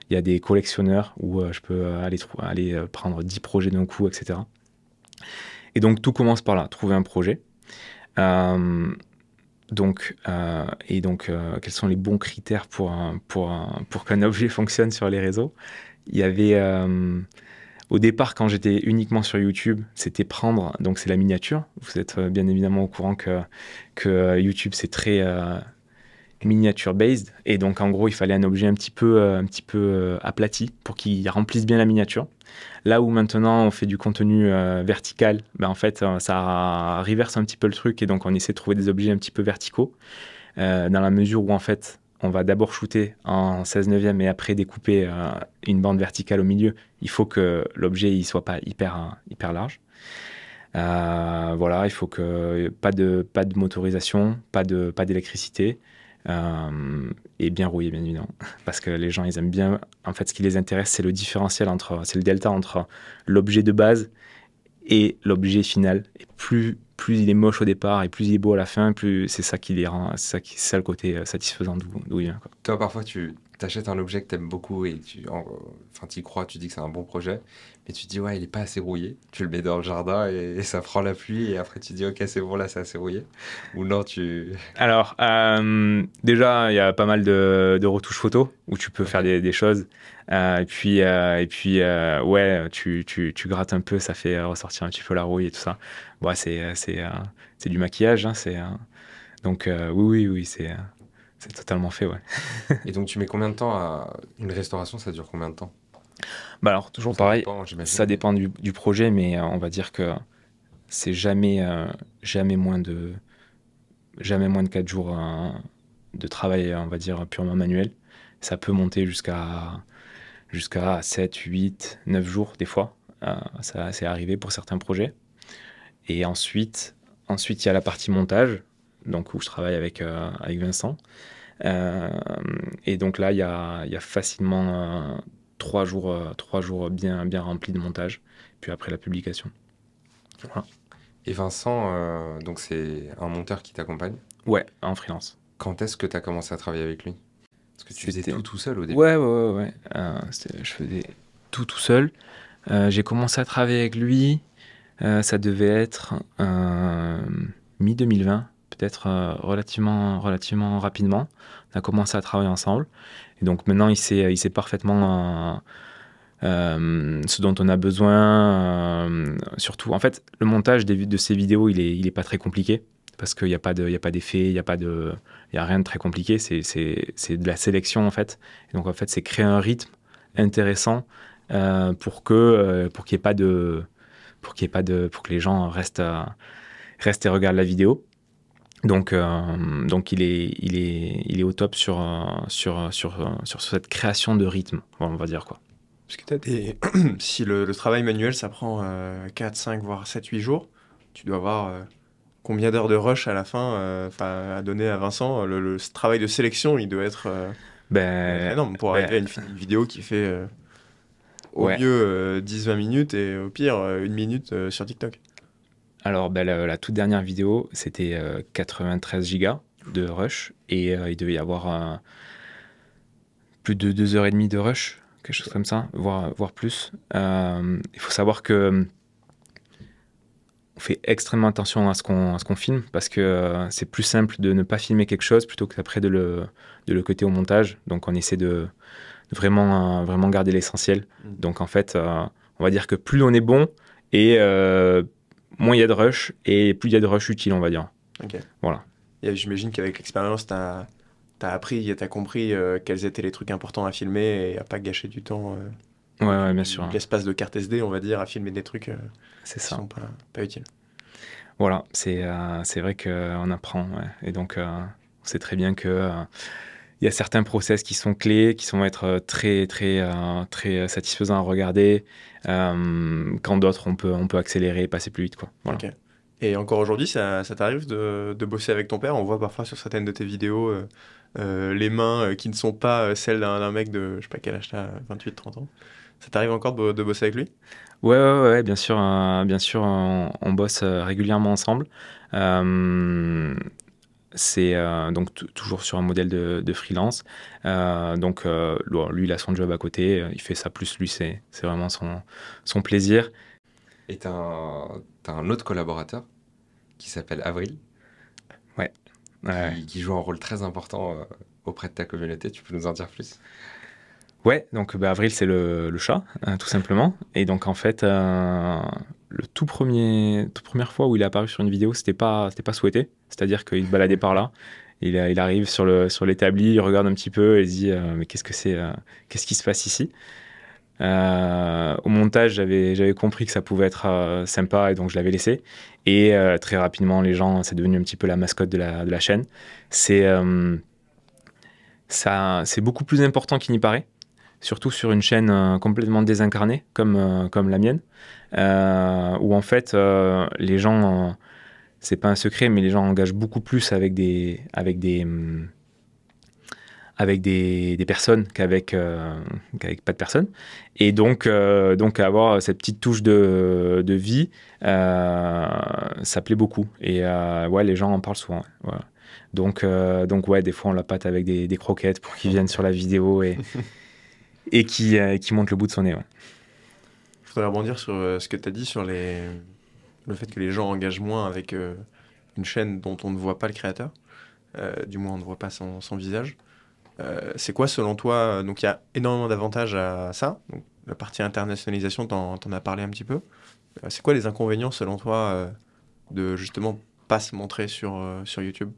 Il y a des collectionneurs où euh, je peux euh, aller, aller euh, prendre 10 projets d'un coup, etc. Et donc tout commence par là, trouver un projet. donc, et donc, quels sont les bons critères pour, pour, pour qu'un objet [LAUGHS] fonctionne sur les réseaux Il y avait, au départ, quand j'étais uniquement sur YouTube, c'était prendre, donc c'est la miniature. Vous êtes bien évidemment au courant que, que YouTube, c'est très miniature based et donc en gros il fallait un objet un petit peu euh, un petit peu euh, aplati pour qu'il remplisse bien la miniature là où maintenant on fait du contenu euh, vertical ben en fait ça reverse un petit peu le truc et donc on essaie de trouver des objets un petit peu verticaux dans la mesure où en fait on va d'abord shooter en 16 neuvième et après découper une bande verticale au milieu il faut que l'objet il soit pas hyper hyper large voilà il faut que pas de pas de motorisation pas de pas d'électricité euh, et bien rouillé, bien évidemment. [LAUGHS] Parce que les gens, ils aiment bien. En fait, ce qui les intéresse, c'est le différentiel entre. C'est le delta entre l'objet de base et l'objet final. Et plus, plus il est moche au départ et plus il est beau à la fin, plus c'est ça qui les rend. C'est ça, ça le côté euh, satisfaisant d'où il vient. Toi, parfois, tu t'achètes un objet que t'aimes beaucoup et tu enfin crois, tu dis que c'est un bon projet, mais tu te dis ouais il est pas assez rouillé, tu le mets dans le jardin et, ça prend la pluie et après tu dis ok c'est bon là c'est assez rouillé ou non tu. [LAUGHS] Alors euh, déjà il y a pas mal de, retouches photos où tu peux faire des, choses euh, et puis euh, et puis ouais tu, tu, tu, grattes un peu ça fait ressortir un petit peu la rouille et tout ça. Bon c'est c'est c'est du maquillage hein, c'est donc oui oui oui c'est totalement fait, ouais. et donc, tu mets combien de temps à. Une restauration, ça dure combien de temps bah alors, toujours pareil, ça dépend du, du projet, mais euh, on va dire que c'est jamais, euh, jamais moins de jamais moins de 4 jours euh, de travail, on va dire, purement manuel. Ça peut monter jusqu'à jusqu'à 7, 8, 9 jours des fois. ça c'est arrivé pour certains projets. Et ensuite, ensuite il y a la partie montage, donc où je travaille avec, avec Vincent. Euh, et donc là, il y a, facilement euh, trois jours, euh, trois jours bien, bien remplis de montage, puis après la publication. Et Vincent, donc c'est un monteur qui t'accompagne Ouais, en freelance. Quand est-ce que tu as commencé à travailler avec lui Parce que tu faisais tout tout seul au début. Ouais, ouais, ouais. je faisais tout tout seul. J'ai commencé à travailler avec lui, ça devait être mi-2020 peut-être euh, relativement, relativement rapidement. On a commencé à travailler ensemble. Et donc maintenant, il sait, il parfaitement euh, euh, ce dont on a besoin. surtout, en fait, le montage de ces vidéos, il n'est est pas très compliqué parce qu'il n'y a pas d'effet, il n'y a, de, rien de très compliqué. C'est de la sélection, en fait. donc, en fait, c'est créer un rythme intéressant pour que pour qu'il ait pas de pour ait pas de pour que les gens restent restent et regardent la vidéo donc, euh, donc il, est, il, est, il est au top sur, euh, sur, euh, sur, sur cette création de rythme, on va dire quoi. Parce que [CLEARS THROAT] si le, travail manuel, ça prend 4, 5, voire 7, 8 jours, tu dois avoir combien d'heures de rush à la fin à donner à Vincent le, travail de sélection, il doit être ben, énorme pour ben arriver à une, vidéo qui fait au mieux 10-20 minutes et au pire une minute sur TikTok. Alors, ben, la, toute dernière vidéo, c'était 93 euh, gigas de rush et euh, il devait y avoir plus de 2h30 de rush, quelque chose comme ça, voire, plus. Euh, il faut savoir que on fait extrêmement attention à ce qu'on filme parce que c'est plus simple de ne pas filmer quelque chose plutôt que de le, de le côté au montage. Donc, on essaie de vraiment, vraiment garder l'essentiel. Mm. Donc, en fait, on va dire que plus on est bon et moins il y a de rush et plus il y a de rush utile, on va dire. Ok. Voilà. J'imagine qu'avec l'expérience, tu as, appris et tu as compris euh, quels étaient les trucs importants à filmer et à pas gâcher du temps. Euh, ouais, ouais, bien sûr. L'espace de carte SD, on va dire, à filmer des trucs euh, C'est qui ça. sont pas, pas utiles. Voilà, c'est vrai qu'on apprend. Et donc, on sait très bien que il y a certains process qui sont clés, qui sont être euh, très très euh, très euh, satisfaisants à regarder. quand d'autres, on peut on peut accélérer et passer plus vite quoi. Et encore aujourd'hui, ça, t'arrive de, bosser avec ton père On voit parfois sur certaines de tes vidéos les mains qui ne sont pas celles d'un mec de je sais pas quel âge t'as, 28, 30 ans. Ça t'arrive encore de, bosser avec lui ouais, ouais, ouais, bien sûr, hein, bien sûr, on, on bosse régulièrement ensemble c'est euh, donc toujours sur un modèle de, freelance. Euh, donc euh, lui, il a son job à côté, il fait ça plus lui, c'est vraiment son, son plaisir. Et tu as, un autre collaborateur qui s'appelle Avril. Ouais. Qui, joue un rôle très important auprès de ta communauté. Tu peux nous en dire plus Ouais, donc bah, Avril, c'est le, le, chat, hein, tout simplement. Et donc en fait, le tout premier, toute première fois où il est apparu sur une vidéo, c'était pas, c'était pas souhaité. C'est-à-dire qu'il baladait par là. Euh, il, arrive sur, le, sur l'établi, il regarde un petit peu et il dit euh, Mais qu'est-ce que c'est euh, Qu'est-ce qui se passe ici Au montage, j'avais, j'avais compris que ça pouvait être sympa et donc je l'avais laissé. Et très rapidement, les gens, c'est devenu un petit peu la mascotte de la, de la chaîne. C'est, ça, c'est beaucoup plus important qu'il n'y paraît surtout sur une chaîne euh, complètement désincarnée comme, euh, comme la mienne, euh, où en fait les gens, c'est pas un secret, mais les gens engagent beaucoup plus avec des, avec des, hum, avec des, personnes qu'avec pas de personnes. Et donc, donc avoir cette petite touche de, de vie, ça plaît beaucoup. Et ouais, les gens en parlent souvent. Donc, donc ouais, des fois on la pâte avec des, des croquettes pour qu'ils viennent sur la vidéo et [LAUGHS] et euh, qui, monte le bout de son nez. Je voudrais rebondir sur euh, ce que tu as dit sur les... le fait que les gens engagent moins avec euh, une chaîne dont on ne voit pas le créateur. du moins, on ne voit pas son, visage. c'est quoi, selon toi Donc, il y a énormément d'avantages à ça. la partie internationalisation, tu en, as parlé un petit peu. c'est quoi les inconvénients, selon toi, de justement pas se montrer sur, sur YouTube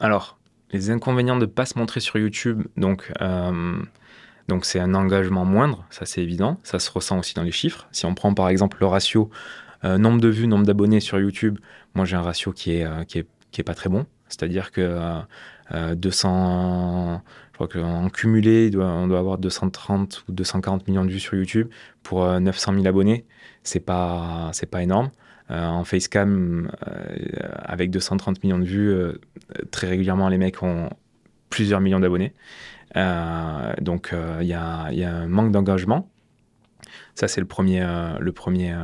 Alors, les inconvénients de ne pas se montrer sur YouTube, donc donc c'est un engagement moindre, ça c'est évident, ça se ressent aussi dans les chiffres. Si on prend par exemple le ratio euh, nombre de vues, nombre d'abonnés sur YouTube, moi j'ai un ratio qui est, euh, qui est, pas très bon. C'est-à-dire que 200, euh, je crois qu'en cumulé, on doit avoir 230 ou 240 millions de vues sur YouTube pour 900 000 abonnés. C'est pas, c'est pas énorme. en facecam, avec 230 millions de vues, très régulièrement les mecs ont plusieurs millions d'abonnés. Euh, donc il euh, y, a un manque d'engagement. Ça, c'est le premier, euh, le, premier,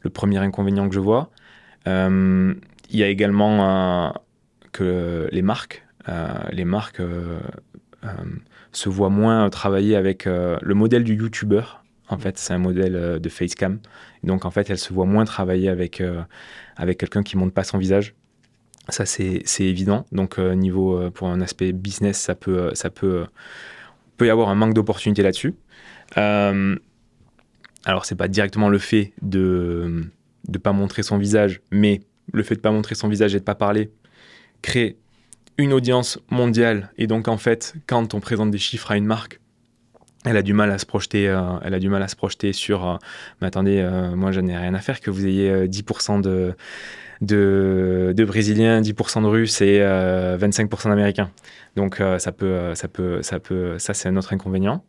le premier inconvénient que je vois. Il y a également que les marques, les marques se voient moins travailler avec le modèle du youtubeur, En fait, c'est un modèle de facecam. Donc, en fait, elles se voient moins travailler avec, avec quelqu'un qui ne montre pas son visage. Ça, c'est évident. Donc, euh, niveau euh, pour un aspect business, ça peut, euh, ça peut, peut y avoir un manque d'opportunités là-dessus. alors, c'est pas directement le fait de ne pas montrer son visage, mais le fait de ne pas montrer son visage et de ne pas parler crée une audience mondiale. Et donc, en fait, quand on présente des chiffres à une marque, elle a du mal à se projeter, elle a du mal à se projeter sur, mais attendez, moi je n'ai rien à faire que vous ayez 10% de, de, de Brésiliens, 10% de Russes et 25% euh, d'Américains. Donc euh, ça peut, euh, ça peut, ça peut, ça c'est un autre inconvénient.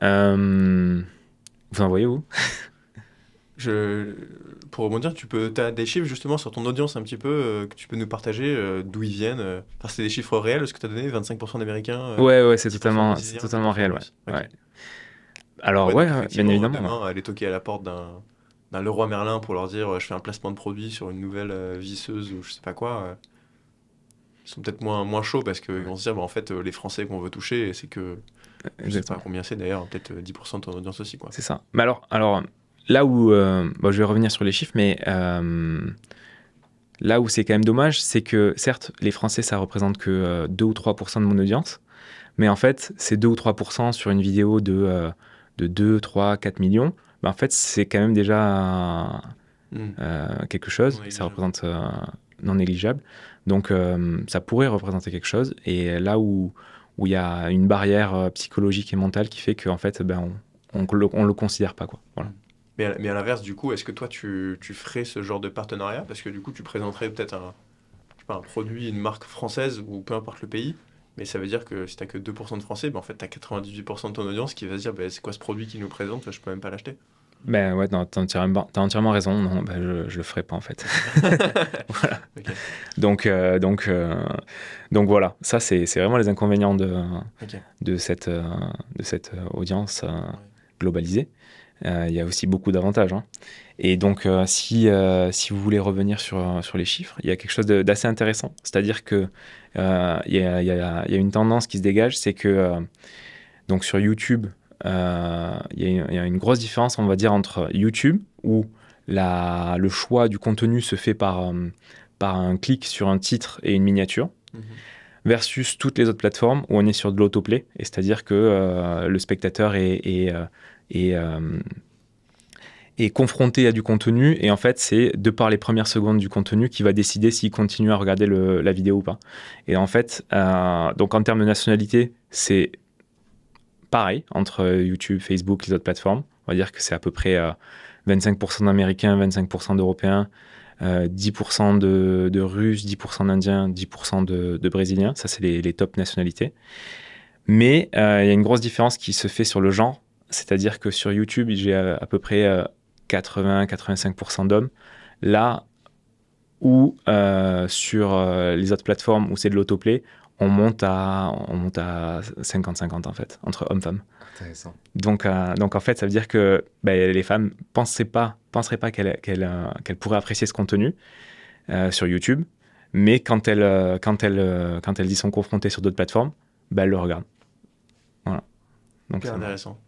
vous en voyez où Je, pour rebondir, tu peux, as des chiffres justement sur ton audience un petit peu que tu peux nous partager, d'où ils viennent. c'est des chiffres réels, ce que tu as donné, 25% d'Américains. ouais, ouais, c'est totalement, réel. Ouais. Alors, ouais, bien évidemment. Elle est toquée à la porte d'un le roi Merlin pour leur dire euh, je fais un placement de produit sur une nouvelle euh, visseuse ou je sais pas quoi, euh, ils sont peut-être moins, moins chauds parce qu'ils vont se dire bah, en fait, les Français qu'on veut toucher, c'est que. Je ne sais pas combien c'est d'ailleurs, peut-être 10% de ton audience aussi. quoi. C'est ça. Mais alors, alors là où. je vais revenir sur les chiffres, mais. là où c'est quand même dommage, c'est que certes, les Français, ça représente que 2 ou 3% de mon audience, mais en fait, c'est 2 ou 3% sur une vidéo de, de 2, 3, 4 millions. Bah, en fait, c'est quand même déjà hmm. euh, quelque chose. Ça représente euh, non négligeable. Donc, euh, ça pourrait représenter quelque chose. Et là où où il y a une barrière psychologique et mentale qui fait qu'en fait, ben, on ne le, considère pas. Quoi. Voilà. Mais à, l'inverse, du coup, est-ce que toi, tu, ferais ce genre de partenariat Parce que du coup, tu présenterais peut-être un, produit, une marque française ou peu importe le pays mais ça veut dire que si tu que 2% de Français, ben en fait, tu as 98% de ton audience qui va se dire bah, c'est quoi ce produit qu'ils nous présente Je peux même pas l'acheter. Ben ouais, t'as entièrement, entièrement, raison. Non, je, ne le ferai pas en fait. [LAUGHS] voilà. Donc, euh, donc, euh, donc voilà, ça c'est vraiment les inconvénients de, de, cette, euh, de cette audience globalisée. Il y a aussi beaucoup d'avantages. Hein. Et donc, si, si vous voulez revenir sur, sur les chiffres, il y a quelque chose d'assez intéressant. C'est-à-dire que il euh, y, a une tendance qui se dégage, c'est que euh, donc sur YouTube, il euh, y, a une grosse différence, on va dire, entre YouTube, où la, le choix du contenu se fait par, par un clic sur un titre et une miniature. Mhm. versus toutes les autres plateformes où on est sur de l'autoplay, c'est-à-dire que le spectateur est, est confronté à du contenu et en fait c'est de par les premières secondes du contenu qui va décider s'il continue à regarder la vidéo ou pas. Et en fait, euh, donc en termes de nationalité, c'est pareil entre YouTube, Facebook, les autres plateformes. On va dire que c'est à peu près 25% euh, d'Américains, 25% d'Européens, 10% euh, de, Russes, 10% d'Indiens, 10% de, Brésiliens. Ça, c'est les, top nationalités. Mais il y a une grosse différence qui se fait sur le genre. C'est-à-dire que sur YouTube, j'ai à, à, peu près 80-85% d'hommes. Là où euh, sur euh, les autres plateformes où c'est de l'autoplay, on monte à on monte à 50-50 en fait entre hommes-femmes. Donc euh, donc en fait ça veut dire que bah, les femmes pensaient pas penseraient pas qu'elles qu'elle pourrait pourraient apprécier ce contenu sur YouTube, mais quand elles quand elles quand elles y sont confrontées sur d'autres plateformes, bah, elles le regardent. Voilà. Donc c'est intéressant.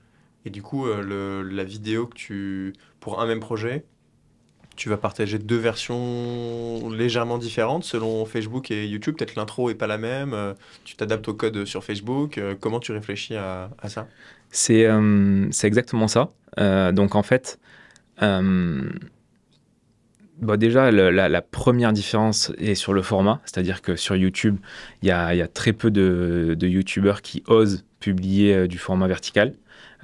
Et du coup, euh, la vidéo que tu. pour un même projet, tu vas partager deux versions légèrement différentes selon Facebook et YouTube. Peut-être l'intro n'est pas la même. Euh, tu t'adaptes au code sur Facebook. Euh, comment tu réfléchis à, ça C'est exactement ça. donc en fait, déjà, la, première différence est sur le format. C'est-à-dire que sur YouTube, il y, a, très peu de, de YouTubeurs qui osent publier du format vertical.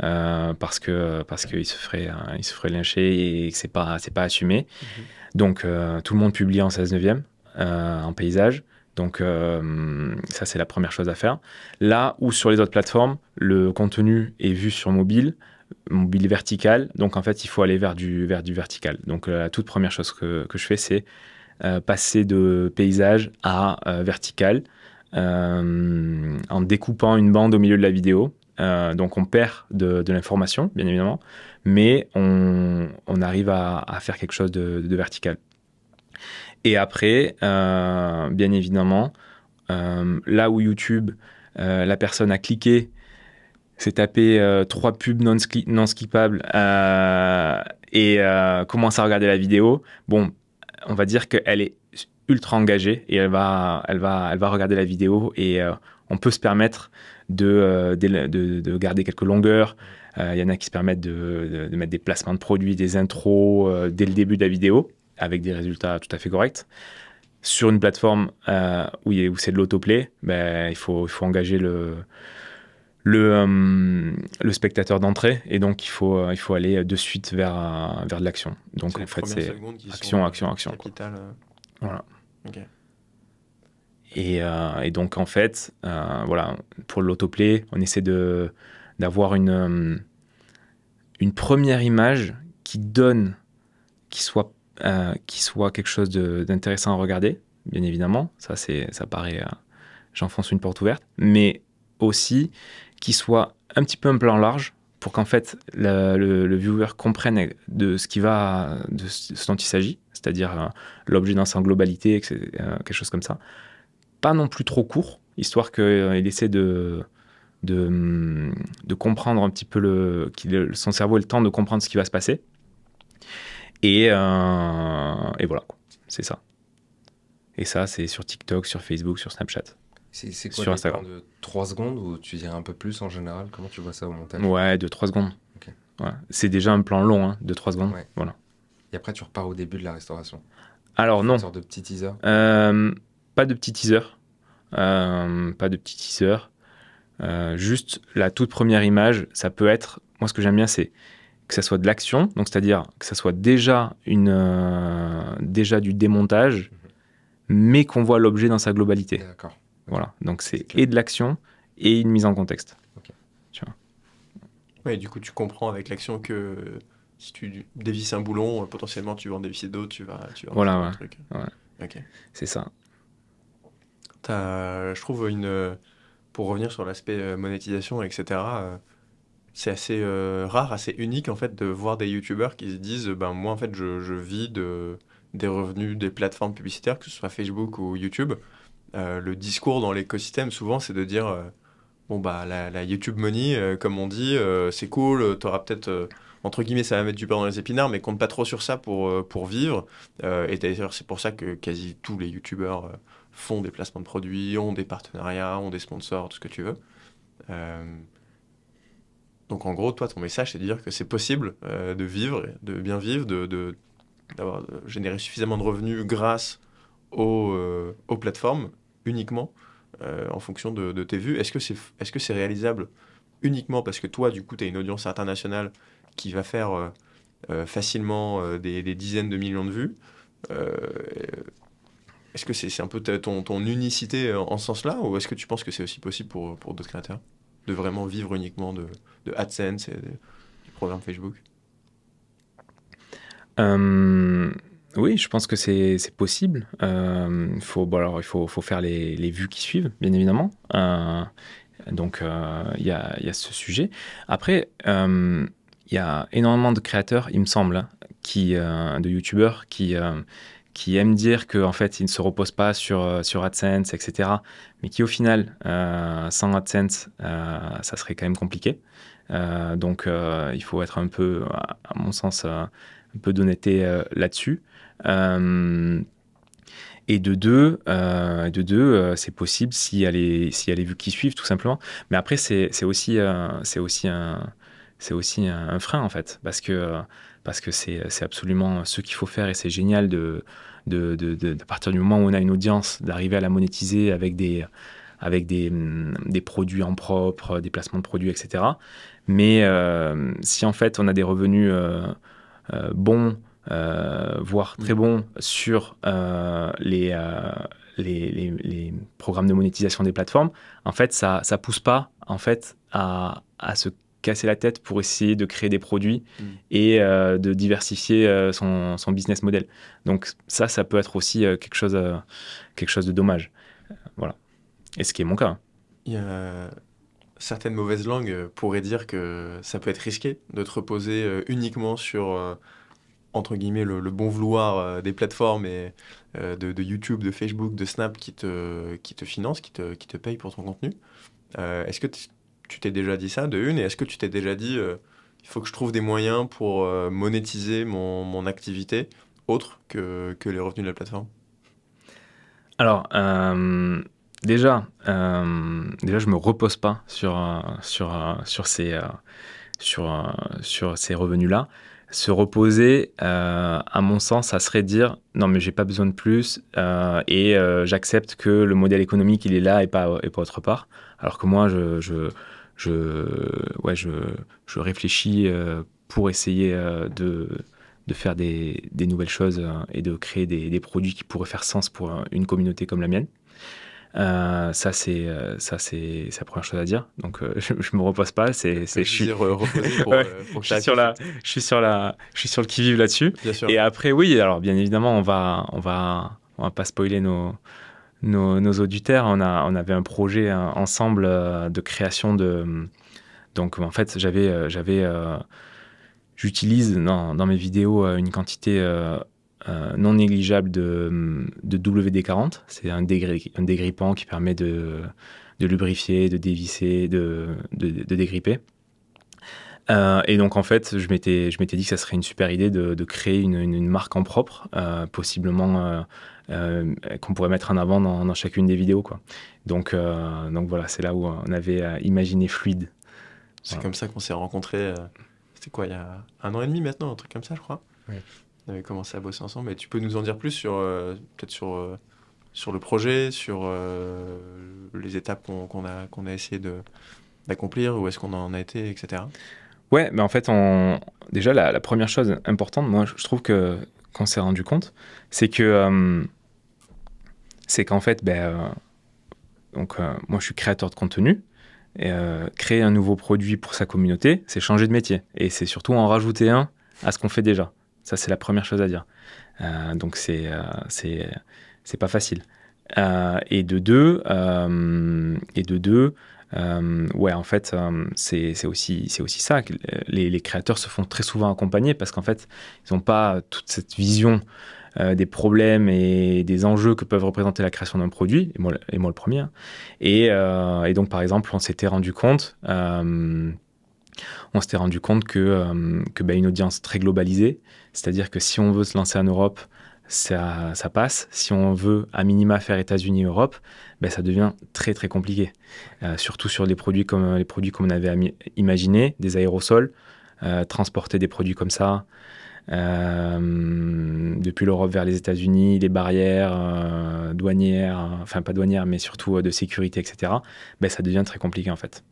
Euh, parce que parce qu'il se ferait hein, il se ferait lyncher et que c'est pas c'est pas assumé. Mhm. Donc euh, tout le monde publie en 16 neuvième euh, en paysage. Donc ça, c'est la première chose à faire. Là où sur les autres plateformes, le contenu est vu sur mobile, mobile vertical. Donc en fait, il faut aller vers du, vers du vertical. Donc la toute première chose que, que je fais, c'est passer de paysage à vertical en découpant une bande au milieu de la vidéo. Euh, donc on perd de, l'information, bien évidemment, mais on, arrive à, faire quelque chose de, vertical. Et après, euh, bien évidemment, euh, là où YouTube, la personne a cliqué, s'est tapé trois pubs non, skippables et commence à regarder la vidéo, bon, on va dire qu'elle est ultra engagée et elle va, elle va, elle va regarder la vidéo et on peut se permettre de, euh, garder quelques longueurs. Il euh, y en a qui se permettent de, mettre des placements de produits, des intros euh, dès le début de la vidéo, avec des résultats tout à fait corrects sur une plateforme où, c'est de l'autoplay, ben, il, faut, engager le, spectateur d'entrée et donc il faut, aller de suite vers, de l'action. Donc en fait, c'est action, action, action, Voilà. Euh, et, donc, en fait, euh, voilà, pour l'autoplay, on essaie de, d'avoir une, euh, une première image qui donne, qui soit, qui soit quelque chose d'intéressant à regarder, bien évidemment. Ça, c'est, ça paraît, j'enfonce une porte ouverte. Mais aussi, qui soit un petit peu un plan large pour qu'en fait le, le, viewer comprenne de ce qui va, de ce dont il s'agit, c'est-à-dire l'objet dans sa globalité, quelque chose comme ça pas non plus trop court, histoire qu'il euh, essaie de, hum, de, comprendre un petit peu le, son cerveau ait le temps de comprendre ce qui va se passer. Et, euh, voilà, c'est ça. Et ça, c'est sur TikTok, sur Facebook, sur Snapchat. C'est, c'est quoi sur Instagram. de 3 secondes ou tu dirais un peu plus en général Comment tu vois ça au montage Ouais, de 3 secondes. C'est déjà un plan long, hein, de 3 secondes. Voilà. Et après, tu repars au début de la restauration. Alors, non. Une sorte de petit teaser euh, pas de petit teaser. Euh, pas de petit teaser. Euh, juste la toute première image, ça peut être. Moi, ce que j'aime bien, c'est que ça soit de l'action, donc c'est-à-dire que ça soit déjà, une, euh, déjà du démontage, mhm. mais qu'on voit l'objet dans sa globalité. D'accord. Voilà. Donc c'est et de l'action et une mise en contexte. Oui, Tu Ouais, du coup, tu comprends avec l'action que si tu dévisses un boulon, potentiellement tu vas en dévisser d'autres, tu vas, tu vas voilà, ouais. C'est ça je trouve, une, pour revenir sur l'aspect euh, monétisation, etc., euh, c'est assez euh, rare, assez unique en fait de voir des youtubeurs qui se disent ben moi en fait je, je vis de, des revenus des plateformes publicitaires, que ce soit Facebook ou YouTube. le discours dans l'écosystème souvent c'est de dire bon bah la, YouTube money comme on dit c'est cool, t'auras peut-être entre guillemets, ça va mettre du pain dans les épinards, mais compte pas trop sur ça pour, pour vivre. et d'ailleurs, c'est pour ça que quasi tous les youtubeurs font des placements de produits, ont des partenariats, ont des sponsors, tout ce que tu veux. Euh, donc en gros, toi, ton message, c'est de dire que c'est possible euh, de vivre, de bien vivre, de, de, euh, suffisamment de revenus grâce aux, aux plateformes uniquement en fonction de, tes vues. Est-ce que c'est est -ce c'est réalisable uniquement parce que toi, du coup, tu as une audience internationale qui va faire facilement des, des, dizaines de millions de vues est-ce que c'est un peu ton, unicité euh, en ce sens-là ou est-ce que tu penses que c'est aussi possible pour, euh, pour d'autres créateurs de vraiment vivre uniquement de, de AdSense et du programme Facebook euh, Oui, je pense que c'est possible. faut, bon, alors, il faut, faut faire les, les, vues qui suivent, bien évidemment. donc, il y a, y, a, ce sujet. Après, il y a énormément de créateurs, il me semble, hein, qui, de YouTubeurs qui qui aiment dire qu'en en fait, ils ne se reposent pas sur, euh, sur AdSense, etc., mais qui au final, euh, sans AdSense, euh, ça serait quand même compliqué. donc, il faut être un peu, à mon sens, un peu d'honnêteté là-dessus. et de deux, de deux c'est possible s'il y, a les, si y a les vues qui suivent, tout simplement. Mais après, c'est aussi, c'est aussi, un, aussi un frein, en fait, parce que parce que c'est euh, absolument euh, ce qu'il faut faire et c'est génial de, de, à partir du moment où on a une audience, d'arriver à la monétiser avec des euh, avec mm, des, produits en propre, des placements de produits, etc. Mais si en fait on a des revenus bons, voire mm. très bons sur les, les, programmes de monétisation des plateformes, en fait ça ne pousse pas en fait à, à, se casser la tête pour essayer de créer des produits mm. et euh, de diversifier euh, son, business model. Donc ça, ça peut être aussi euh, quelque, chose, quelque chose de dommage. voilà. Et ce qui est mon cas. Hein. Il y a certaines mauvaises langues pourraient dire que ça peut être risqué de te reposer uniquement sur, entre guillemets, le, bon vouloir des plateformes et de, YouTube, de Facebook, de Snap qui te, qui te financent, qui te, qui te payent pour ton contenu. Est-ce que tu tu t'es déjà dit ça de une, et est-ce que tu t'es déjà dit, euh, il faut que je trouve des moyens pour euh, monétiser mon, mon, activité autre que, que, les revenus de la plateforme Alors, euh, déjà, déjà, je me repose pas sur, sur, sur ces, sur, sur ces revenus-là se reposer, à mon sens, ça serait dire non mais j'ai pas besoin de plus et j'accepte que le modèle économique il est là et pas, et pas autre part. Alors que moi je, je, je, ouais, je, je réfléchis euh, pour essayer euh, de, de faire des, des, nouvelles choses euh, et de créer des, des, produits qui pourraient faire sens pour une communauté comme la mienne. ça, c'est ça, c'est la première chose à dire. Donc, [LAUGHS] je, ne me repose pas. C'est je [LAUGHS] suis sur la, je suis sur la, je suis sur le qui vive là-dessus. Et après, oui. Alors, bien évidemment, on va, on va, on va pas spoiler nos nos, auditeurs. On, avait un projet ensemble euh, de création de. Donc, en fait, j'avais. Euh, j'avais euh, J'utilise dans, mes vidéos une quantité non négligeable de, WD-40. C'est un, dégrippant qui permet de, lubrifier, de dévisser, de, dégripper. et donc en fait, je m'étais dit que ça serait une super idée de, créer une, marque en propre, possiblement euh, qu'on pourrait mettre en avant dans, chacune des vidéos. Quoi. Donc, euh, donc voilà, c'est là où on avait euh, imaginé Fluide. C'est comme ça qu'on s'est rencontrés. C'était quoi, il y a un an et demi maintenant, un truc comme ça, je crois. On avait commencé à bosser ensemble. Mais tu peux nous en dire plus sur peut-être sur sur le projet, sur les étapes qu'on a, qu'on a essayé d'accomplir, où est-ce qu'on en a été, etc. Ouais, mais ben en fait, on... déjà, la, première chose importante, moi, je trouve que qu'on s'est rendu compte, c'est que c'est qu'en fait, ben, euh, donc, euh, moi je suis créateur de contenu. Et, euh, créer un nouveau produit pour sa communauté, c'est changer de métier. Et c'est surtout en rajouter un à ce qu'on fait déjà. Ça, c'est la première chose à dire. donc, c'est c'est pas facile. et de deux, et de deux, ouais, en fait, c'est aussi, c'est aussi ça. Les, les créateurs se font très souvent accompagner parce qu'en fait, ils n'ont pas toute cette vision euh, des problèmes et des enjeux que peuvent représenter la création d'un produit, et moi, le premier. Hein. Euh, et, donc, par exemple, on s'était rendu compte, euh, on s'était rendu compte que, euh, que bah, une audience très globalisée, c'est-à-dire que si on veut se lancer en Europe, ça, passe. Si on veut à minima faire États-Unis, Europe, ben ça devient très très compliqué. surtout sur des produits comme les produits qu'on avait imaginé des aérosols, transporter des produits comme ça. Euh, depuis l'Europe vers les États-Unis, les barrières euh, douanières, enfin pas douanières, mais surtout euh, de sécurité, etc., ben, ça devient très compliqué en fait.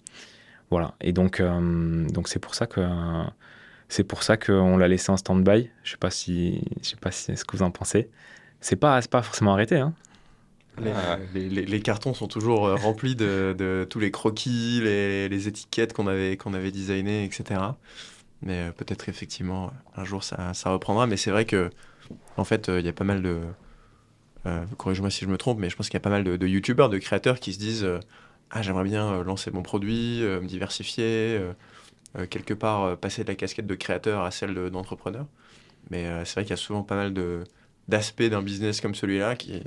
Voilà. Et donc, donc c'est pour ça que c'est pour ça qu'on l'a laissé en stand-by. Je sais pas si, je sais pas ce que vous en pensez. C'est pas, pas forcément arrêté. Hein. Ah. Les, cartons sont toujours remplis de, de, tous les croquis, les, étiquettes qu'on avait, qu'on avait designées, etc. Mais euh, peut-être effectivement, un jour, ça, reprendra. Mais c'est vrai que, en fait, euh, il y a pas mal de. Euh, Corrige-moi si je me trompe, mais je pense qu'il y a pas mal de, de youtubeurs, de créateurs qui se disent euh, Ah, j'aimerais bien lancer mon produit, me diversifier, quelque part passer de la casquette de créateur à celle d'entrepreneur. mais c'est vrai qu'il y a souvent pas mal d'aspects d'un business comme celui-là qui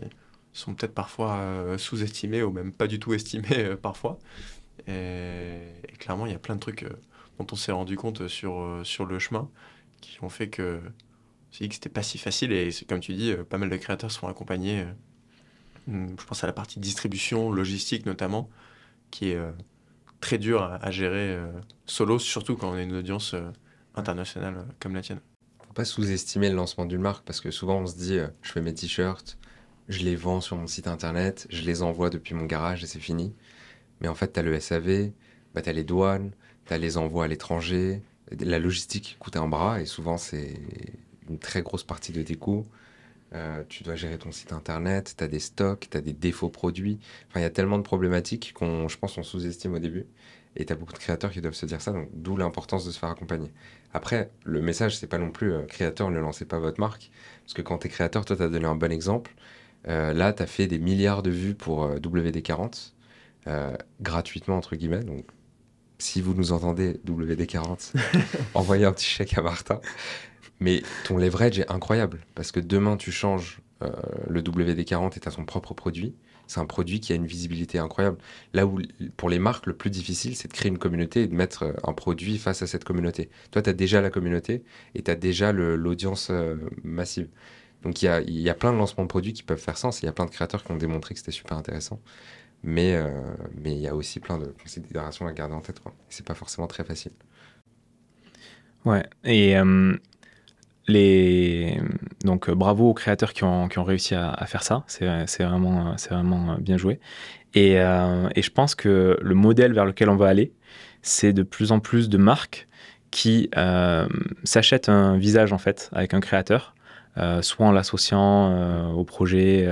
sont peut-être parfois sous-estimés ou même pas du tout estimés parfois. et, clairement, il y a plein de trucs dont on s'est rendu compte euh, sur, le chemin, qui ont fait que c'était pas si facile et comme tu dis, euh, pas mal de créateurs sont accompagnés. Euh, hum, je pense à la partie distribution, logistique notamment, qui est très dure à, gérer solo, surtout quand on a une audience internationale comme la tienne. Faut pas sous-estimer le lancement d'une marque parce que souvent on se dit, je fais mes t-shirts, je les vends sur mon site internet, je les envoie depuis mon garage et c'est fini. Mais en fait, tu as le SAV, bah, tu as les douanes, tu as les envois à l'étranger, la logistique coûte un bras et souvent c'est une très grosse partie de tes coûts. Euh, tu dois gérer ton site internet, tu as des stocks, tu as des défauts produits. Enfin, il y a tellement de problématiques qu'on, je pense, on sous-estime au début. Et tu as beaucoup de créateurs qui doivent se dire ça, donc d'où l'importance de se faire accompagner. Après, le message, c'est pas non plus euh, créateur, ne lancez pas votre marque. Parce que quand tu es créateur, toi, tu as donné un bon exemple. Euh, là, tu as fait des milliards de vues pour WD40, gratuitement, entre guillemets si vous nous entendez, WD40, [LAUGHS] envoyez un petit chèque à Martin. Mais ton leverage est incroyable parce que demain, tu changes euh, le WD40 et tu as propre produit. C'est un produit qui a une visibilité incroyable. Là où, pour les marques, le plus difficile, c'est de créer une communauté et de mettre euh, un produit face à cette communauté. Toi, tu as déjà la communauté et tu as déjà l'audience euh, massive. Donc, il y a, y a plein de lancements de produits qui peuvent faire sens. Il y a plein de créateurs qui ont démontré que c'était super intéressant. Mais euh, mais il y a aussi plein de considérations à garder en tête. C'est pas forcément très facile. Ouais. Et euh, les donc euh, bravo aux créateurs qui ont, qui ont réussi à, faire ça. C'est vraiment c'est vraiment bien joué. Et, et, je pense que le modèle vers lequel on va aller, c'est de plus en plus de marques qui s'achètent un visage en fait avec un créateur, soit en l'associant au projet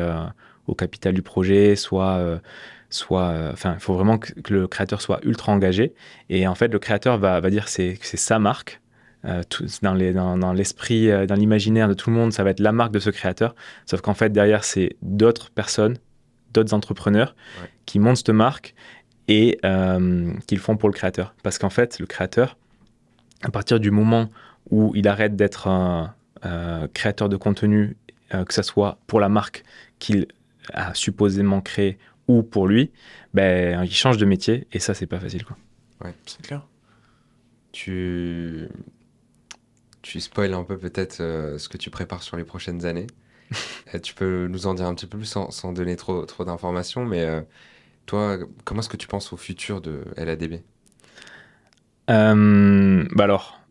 au capital du projet, soit soit. Euh, enfin, il faut vraiment que, le créateur soit ultra engagé. Et en fait, le créateur va, va dire que c'est sa marque. Euh, dans, l'esprit, euh, dans, l'imaginaire de tout le monde, ça va être la marque de ce créateur. Sauf qu'en fait, derrière, c'est d'autres personnes, d'autres entrepreneurs qui montent cette marque et euh, qu'ils font pour le créateur. Parce qu'en fait, le créateur, à partir du moment où il arrête d'être un créateur de contenu, que ce soit pour la marque qu'il a supposément créée ou pour lui, ben, il change de métier et ça, c'est pas facile. Quoi. Ouais, c'est clair. Tu, tu un peu peut-être euh, ce que tu prépares sur les prochaines années. [LAUGHS] Euh, tu peux nous en dire un petit peu plus sans, donner trop, trop d'informations, mais euh, toi, comment est-ce que tu penses au futur de LADB bah alors,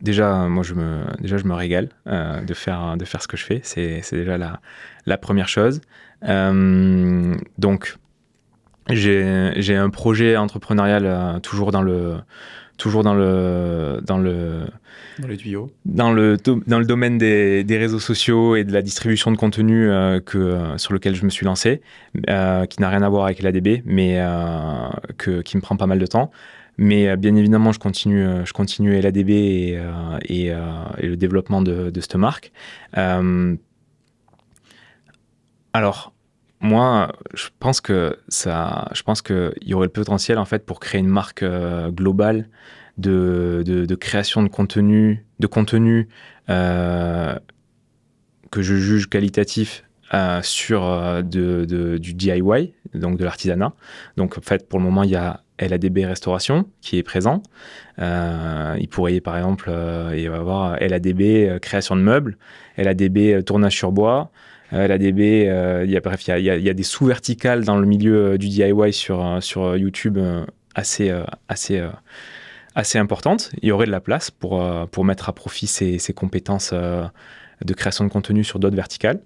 déjà, moi, je me, déjà, je me régale de, faire, de faire ce que je fais. C'est déjà la, la première chose. Euh, donc, j'ai un projet entrepreneurial euh, toujours dans le toujours dans le dans le dans dans le dans le domaine des, réseaux sociaux et de la distribution de contenu euh, que sur lequel je me suis lancé qui n'a rien à voir avec l'ADB mais que, qui me prend pas mal de temps mais bien évidemment je continue je continue l'ADB et, et, le développement de, de cette marque alors, moi, je pense que ça, je pense qu'il y aurait le potentiel en fait pour créer une marque euh, globale de, création de contenu, de contenu euh, que je juge qualitatif euh, sur du DIY, donc de l'artisanat. Donc en fait, pour le moment, il y a LADB Restauration qui est présent. il pourrait, par exemple, va y avoir LADB Création de meubles, LADB Tournage sur bois, euh, la DB, euh, il y a, bref, il y des sous-verticales dans le milieu euh, du DIY sur, sur YouTube assez, assez, assez importantes. Il y aurait de la place pour, pour mettre à profit ces, compétences de création de contenu sur d'autres verticales.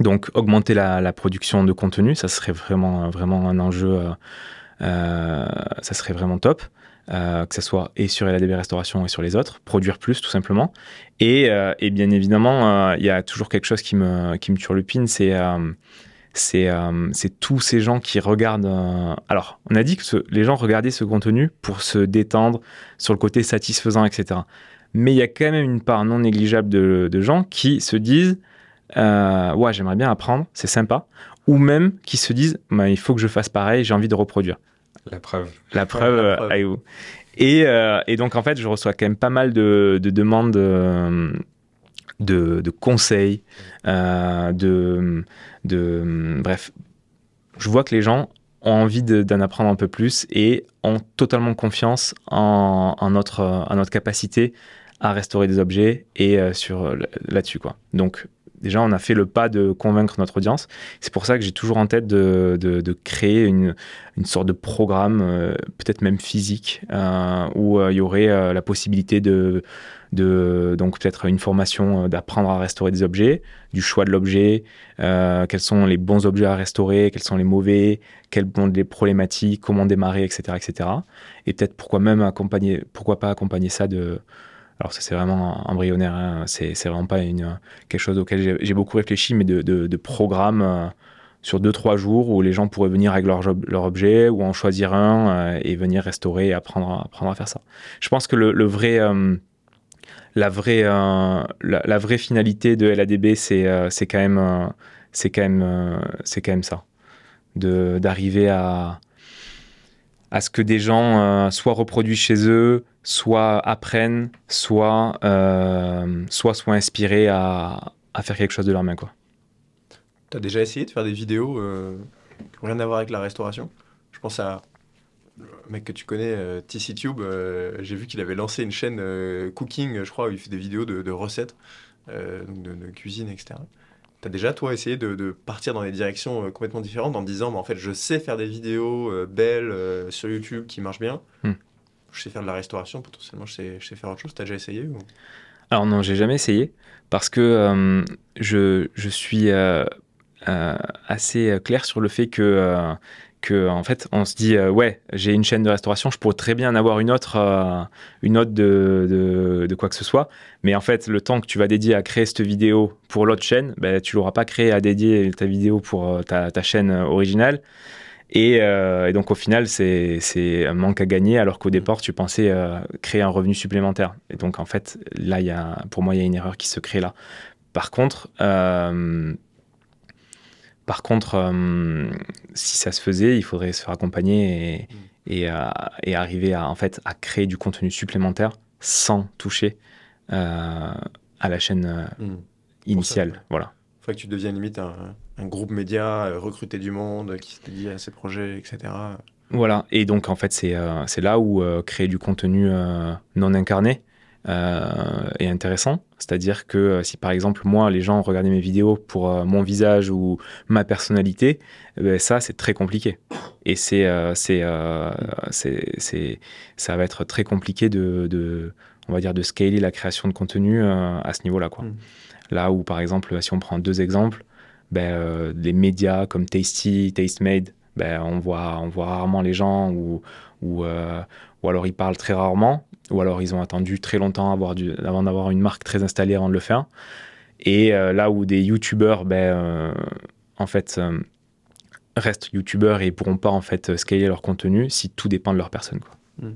Donc augmenter la, production de contenu, ça serait vraiment, vraiment un enjeu, ça serait vraiment top. Euh, que ce soit et sur LADB Restauration et sur les autres, produire plus tout simplement. Et, euh, bien évidemment, euh, il y a toujours quelque chose qui me, qui me turlupine, c'est tous ces gens qui regardent. Alors, on a dit que les gens regardaient ce contenu pour se détendre sur le côté satisfaisant, etc. Mais il y a quand même une part non négligeable de, gens qui se disent Ouais, j'aimerais bien apprendre, c'est sympa. Ou même qui se disent bah, Il faut que je fasse pareil, j'ai envie de reproduire. La preuve. La preuve, euh, euh, Et, donc, en fait, je reçois quand même pas mal de, demandes euh, de, conseils, de, Bref, je vois que les gens ont envie d'en apprendre un peu plus et ont totalement confiance en, notre, capacité à restaurer des objets et sur là-dessus, quoi. Donc, déjà, on a fait le pas de convaincre notre audience. C'est pour ça que j'ai toujours en tête de, créer une, sorte de programme, euh, peut-être même physique, euh, où euh, il y aurait la possibilité de, de donc peut-être une formation d'apprendre à restaurer des objets, du choix de l'objet, quels sont les bons objets à restaurer, quels sont les mauvais, quelles sont les problématiques, comment démarrer, etc., etc. Et peut-être pourquoi même accompagner, pourquoi pas accompagner ça de alors ça c'est vraiment embryonnaire, hein. c'est vraiment pas une, quelque chose auquel j'ai beaucoup réfléchi, mais de, de, programmes euh, sur 2-3 jours où les gens pourraient venir avec leur, leur objet ou en choisir un euh, et venir restaurer et apprendre, apprendre à faire ça. Je pense que le, vrai... Euh, la vraie, la, vraie finalité de LADB, c'est quand, même, quand, même, quand même ça. D'arriver à, à ce que des gens euh, soient reproduits chez eux, soit apprennent, soit, euh, soient inspirés à, faire quelque chose de leur main. Tu as déjà essayé de faire des vidéos euh, qui n'ont rien à voir avec la restauration Je pense à un mec que tu connais, TC Tube. J'ai vu qu'il avait lancé une chaîne cooking, je crois, où il fait des vidéos de, recettes, de, cuisine, etc. T'as déjà, toi, essayé de, partir dans des directions euh, complètement différentes en disant, bah, en fait, je sais faire des vidéos euh, belles euh, sur YouTube qui marchent bien. Hmm. Je sais faire de la restauration, potentiellement, je sais, je sais faire autre chose. T'as déjà essayé ou... Alors non, j'ai jamais essayé parce que je, je, suis assez clair sur le fait que que en fait on se dit euh, ouais j'ai une chaîne de restauration je pourrais très bien avoir une autre euh, une autre de, quoi que ce soit mais en fait le temps que tu vas dédier à créer cette vidéo pour l'autre chaîne ben, tu l'auras pas créé à dédier ta vidéo pour euh, ta, chaîne originale et, donc au final c'est un manque à gagner alors qu'au mmh. départ tu pensais créer un revenu supplémentaire et donc en fait là il y pour moi il y a une erreur qui se crée là par contre par contre, euh, si ça se faisait, il faudrait se faire accompagner mm. euh, et, arriver à, en fait, à créer du contenu supplémentaire sans toucher euh, à la chaîne mm. initiale. voilà. Il faudrait que tu deviennes limite un, groupe média, recruter du monde qui se dédie à ces projets, etc. Voilà. Et donc, en fait, c'est là où créer du contenu non incarné, et euh, intéressant. C'est-à-dire que euh, si par exemple moi, les gens regardaient mes vidéos pour euh, mon visage ou ma personnalité, eh ben, ça c'est très compliqué. Et c'est, c'est, c'est, ça va être très compliqué de, on va dire, de scaler la création de contenu à ce niveau-là. Quoi. Mm. Là où par exemple, si on prend deux exemples, ben, des médias comme Tasty, Tastemade, ben, on, voit, on voit rarement les gens ou, ou, ou alors ils parlent très rarement ou alors ils ont attendu très longtemps avant d'avoir une marque très installée avant de le faire. Et euh, là où des youtubeurs, ben, euh, en fait, euh, restent youtubeurs et ne pourront pas en fait scaler leur contenu si tout dépend de leur personne. Hmm.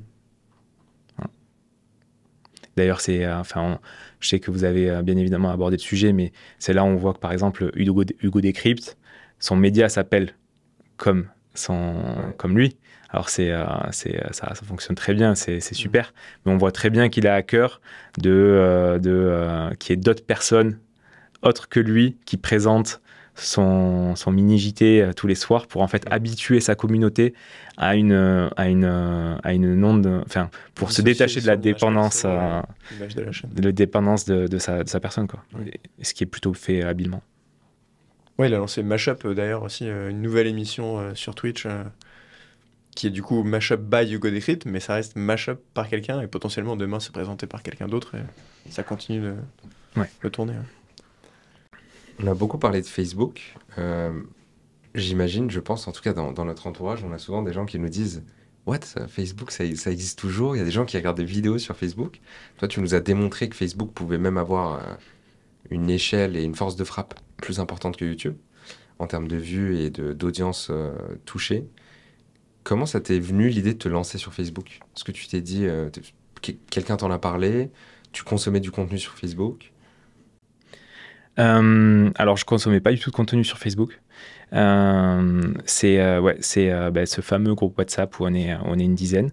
D'ailleurs, c'est, enfin, je sais que vous avez bien évidemment abordé le sujet, mais c'est là où on voit que par exemple Hugo, Hugo Décrypte, son média s'appelle comme comme lui. Alors c'est, euh, euh, ça, fonctionne très bien, c'est, super. Mais on voit très bien qu'il a à cœur de, euh, de qu'il y ait d'autres personnes autres que lui qui présentent son, mini JT tous les soirs pour en fait habituer sa communauté à une à une à une non enfin pour se détacher de la dépendance de, dépendance de, de, sa, personne quoi. Ce qui est plutôt fait habilement. Ouais, il a lancé Mashup d'ailleurs aussi, une nouvelle émission sur Twitch qui est du coup mashup by Hugo Décrit, mais ça reste mashup par quelqu'un et potentiellement demain c'est présenté par quelqu'un d'autre et ça continue de, tourner. On a beaucoup parlé de Facebook. Euh, j'imagine, je pense, en tout cas dans, notre entourage, on a souvent des gens qui nous disent What Facebook, ça, existe toujours. Il y a des gens qui regardent des vidéos sur Facebook. Toi, tu nous as démontré que Facebook pouvait même avoir euh, une échelle et une force de frappe plus importante que YouTube en termes de vues et d'audience euh, touchée. Comment ça t'est venu l'idée de te lancer sur Facebook Est-ce que tu t'es dit, euh, quelqu'un t'en a parlé, tu consommais du contenu sur Facebook euh, alors, je consommais pas du tout de contenu sur Facebook. Euh, c'est ouais, c'est bah, ce fameux groupe WhatsApp où on est on est une dizaine.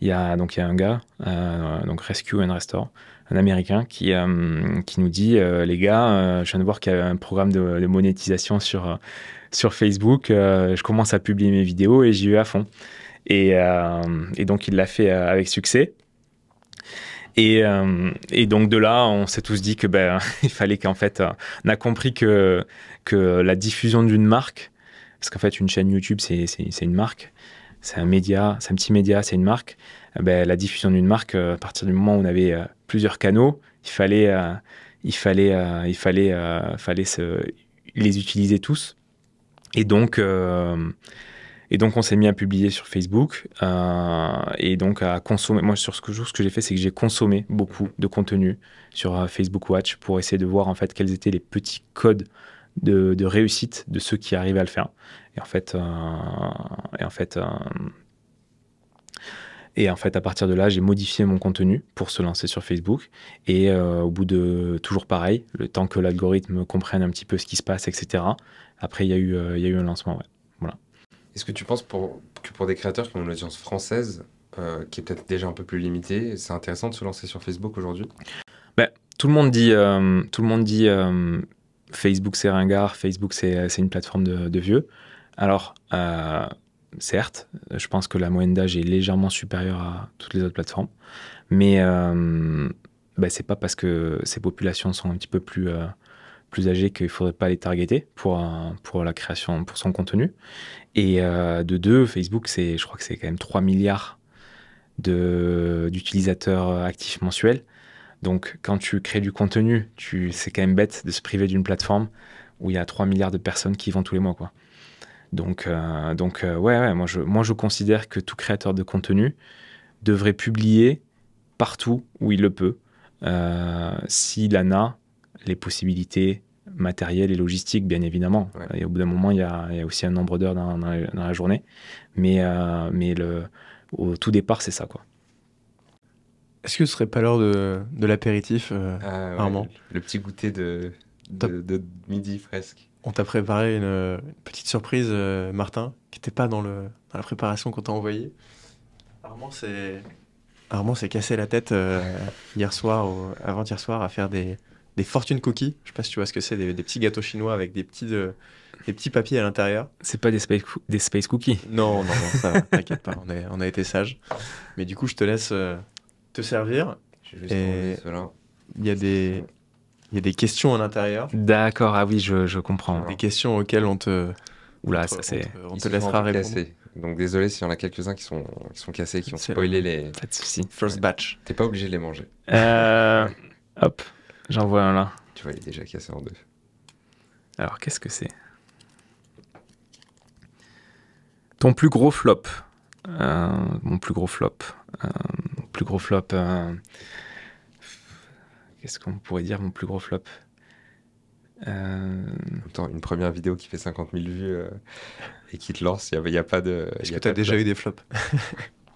Il y a donc il y a un gars, donc Rescue and Restore, un Américain qui, euh, qui nous dit euh, les gars, euh, je viens de voir qu'il y a un programme de, monétisation sur, sur Facebook. je commence à publier mes vidéos et j'y vais à fond. Et, donc il l'a fait avec succès. Et, donc de là, on s'est tous dit que ben, [LAUGHS] il fallait qu'en fait, on a compris que, que la diffusion d'une marque, parce qu'en fait, une chaîne YouTube, c'est une marque, c'est un média, c'est un petit média, c'est une marque. Eh ben, la diffusion d'une marque, euh, à partir du moment où on avait euh, plusieurs canaux, il fallait, euh, il fallait, il fallait, fallait les utiliser tous. Et donc, et donc on s'est mis à publier sur Facebook et donc à consommer. Moi, sur ce que, que j'ai fait, c'est que j'ai consommé beaucoup de contenu sur Facebook Watch pour essayer de voir en fait quels étaient les petits codes de, de réussite de ceux qui arrivaient à le faire. Et en fait, euh, et en fait, euh, et en fait, à partir de là, j'ai modifié mon contenu pour se lancer sur Facebook. Et euh, au bout de toujours pareil, le temps que l'algorithme comprenne un petit peu ce qui se passe, etc. Après, il y, eu, a eu un lancement. Voilà. Est-ce que tu penses que pour des créateurs qui ont une audience française, qui est peut-être déjà un peu plus limitée, c'est intéressant de se lancer sur Facebook aujourd'hui ben, Tout le monde dit, tout le monde dit Facebook c'est ringard, Facebook c'est une plateforme de vieux. Alors, euh, certes, je pense que la moyenne d'âge est légèrement supérieure à toutes les autres plateformes, mais euh, bah, c'est pas parce que ces populations sont un petit peu plus euh, plus âgées qu'il faudrait pas les targeter pour pour la création pour son contenu. Et de deux, Facebook, c'est je crois que c'est quand même 3 milliards d'utilisateurs actifs mensuels. Donc quand tu crées du contenu, tu c'est quand même bête de se priver d'une plateforme où il y a 3 milliards de personnes qui vont tous les mois quoi. Donc, euh, donc euh, ouais, moi, je, moi je considère que tout créateur de contenu devrait publier partout où il le peut, euh, s'il en a les possibilités matérielles et logistiques, bien évidemment. Et au bout d'un moment, il y, a, aussi un nombre d'heures dans, la journée. Mais, mais le, au tout départ, c'est ça. quoi. Est-ce que ce serait pas l'heure de, l'apéritif, ah ouais, Le petit goûter de, de, midi fresque. On t'a préparé une, petite surprise, euh, Martin, qui n'était pas dans, le, la préparation qu'on t'a envoyée. Armand s'est cassé la tête euh, hier soir, avant-hier soir, à faire des, des fortune cookies. Je sais pas si tu vois ce que c'est, des, petits gâteaux chinois avec des petits, euh, petits papiers à l'intérieur. C'est pas des space, des space cookies Non, non, non ça [LAUGHS] t'inquiète pas, on, a été sage. Mais du coup, je te laisse te servir. Je vais juste il y a des il y a des questions à l'intérieur. D'accord, ah oui, je, comprends. Des questions auxquelles on te. Oula, ça c'est. On te, laissera répondre. Donc désolé s'il y en a quelques-uns qui sont, sont cassés, qui ont spoilé les. Pas de First batch. T'es pas obligé de les manger. Euh, hop, j'en vois un là. Tu vois, il est déjà cassé en deux. Alors qu'est-ce que c'est Ton plus gros flop. Euh, mon plus gros flop. Euh, mon plus gros flop. Qu'est-ce qu'on pourrait dire mon plus gros flop euh, Attends, une première vidéo qui fait 50 000 vues euh, et qui te lance, il n'y a, pas de. Est-ce que tu as déjà eu des flops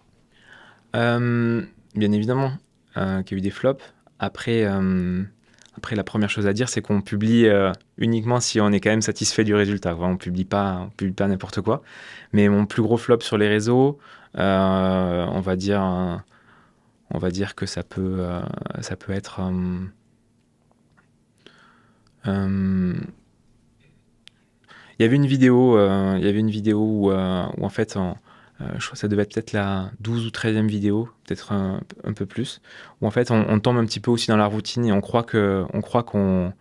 [LAUGHS] euh, Bien évidemment qu'il y a eu des flops. Après, après la première chose à dire, c'est qu'on publie uniquement si on est quand même satisfait du résultat. on ne publie pas, publie pas n'importe quoi. Mais mon plus gros flop sur les réseaux, on va dire on va dire que ça peut, euh, ça peut être euh, euh, il y avait une vidéo, il y avait une vidéo où, en fait, je crois que ça devait être peut-être la 12 ou 13e vidéo, peut-être un, peu plus, où en fait, on, tombe un petit peu aussi dans la routine et on croit que, on croit qu'on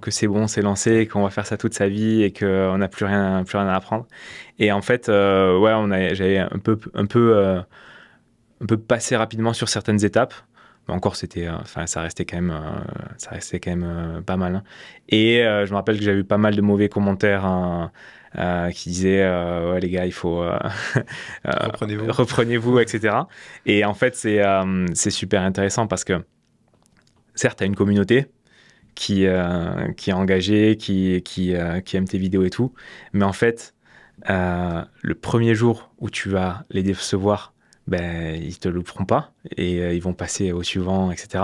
que c'est bon, c'est lancé, qu'on va faire ça toute sa vie et qu'on n'a plus rien, plus rien à apprendre. Et en fait, ouais, j'avais un peu, un peu on peut passer rapidement sur certaines étapes. Mais encore, c'était, euh, enfin, ça restait quand même, euh, ça restait quand même euh, pas mal. Hein. Et je me rappelle que j'avais eu pas mal de mauvais commentaires. Hein, qui disaient, ouais, les gars il faut [LAUGHS] reprenez-vous reprenez etc et en fait c'est c'est super intéressant parce que certes tu as une communauté qui qui est engagée qui qui, qui aime tes vidéos et tout mais en fait le premier jour où tu vas les décevoir ben, ils te louperont pas et euh, ils vont passer au suivant, etc.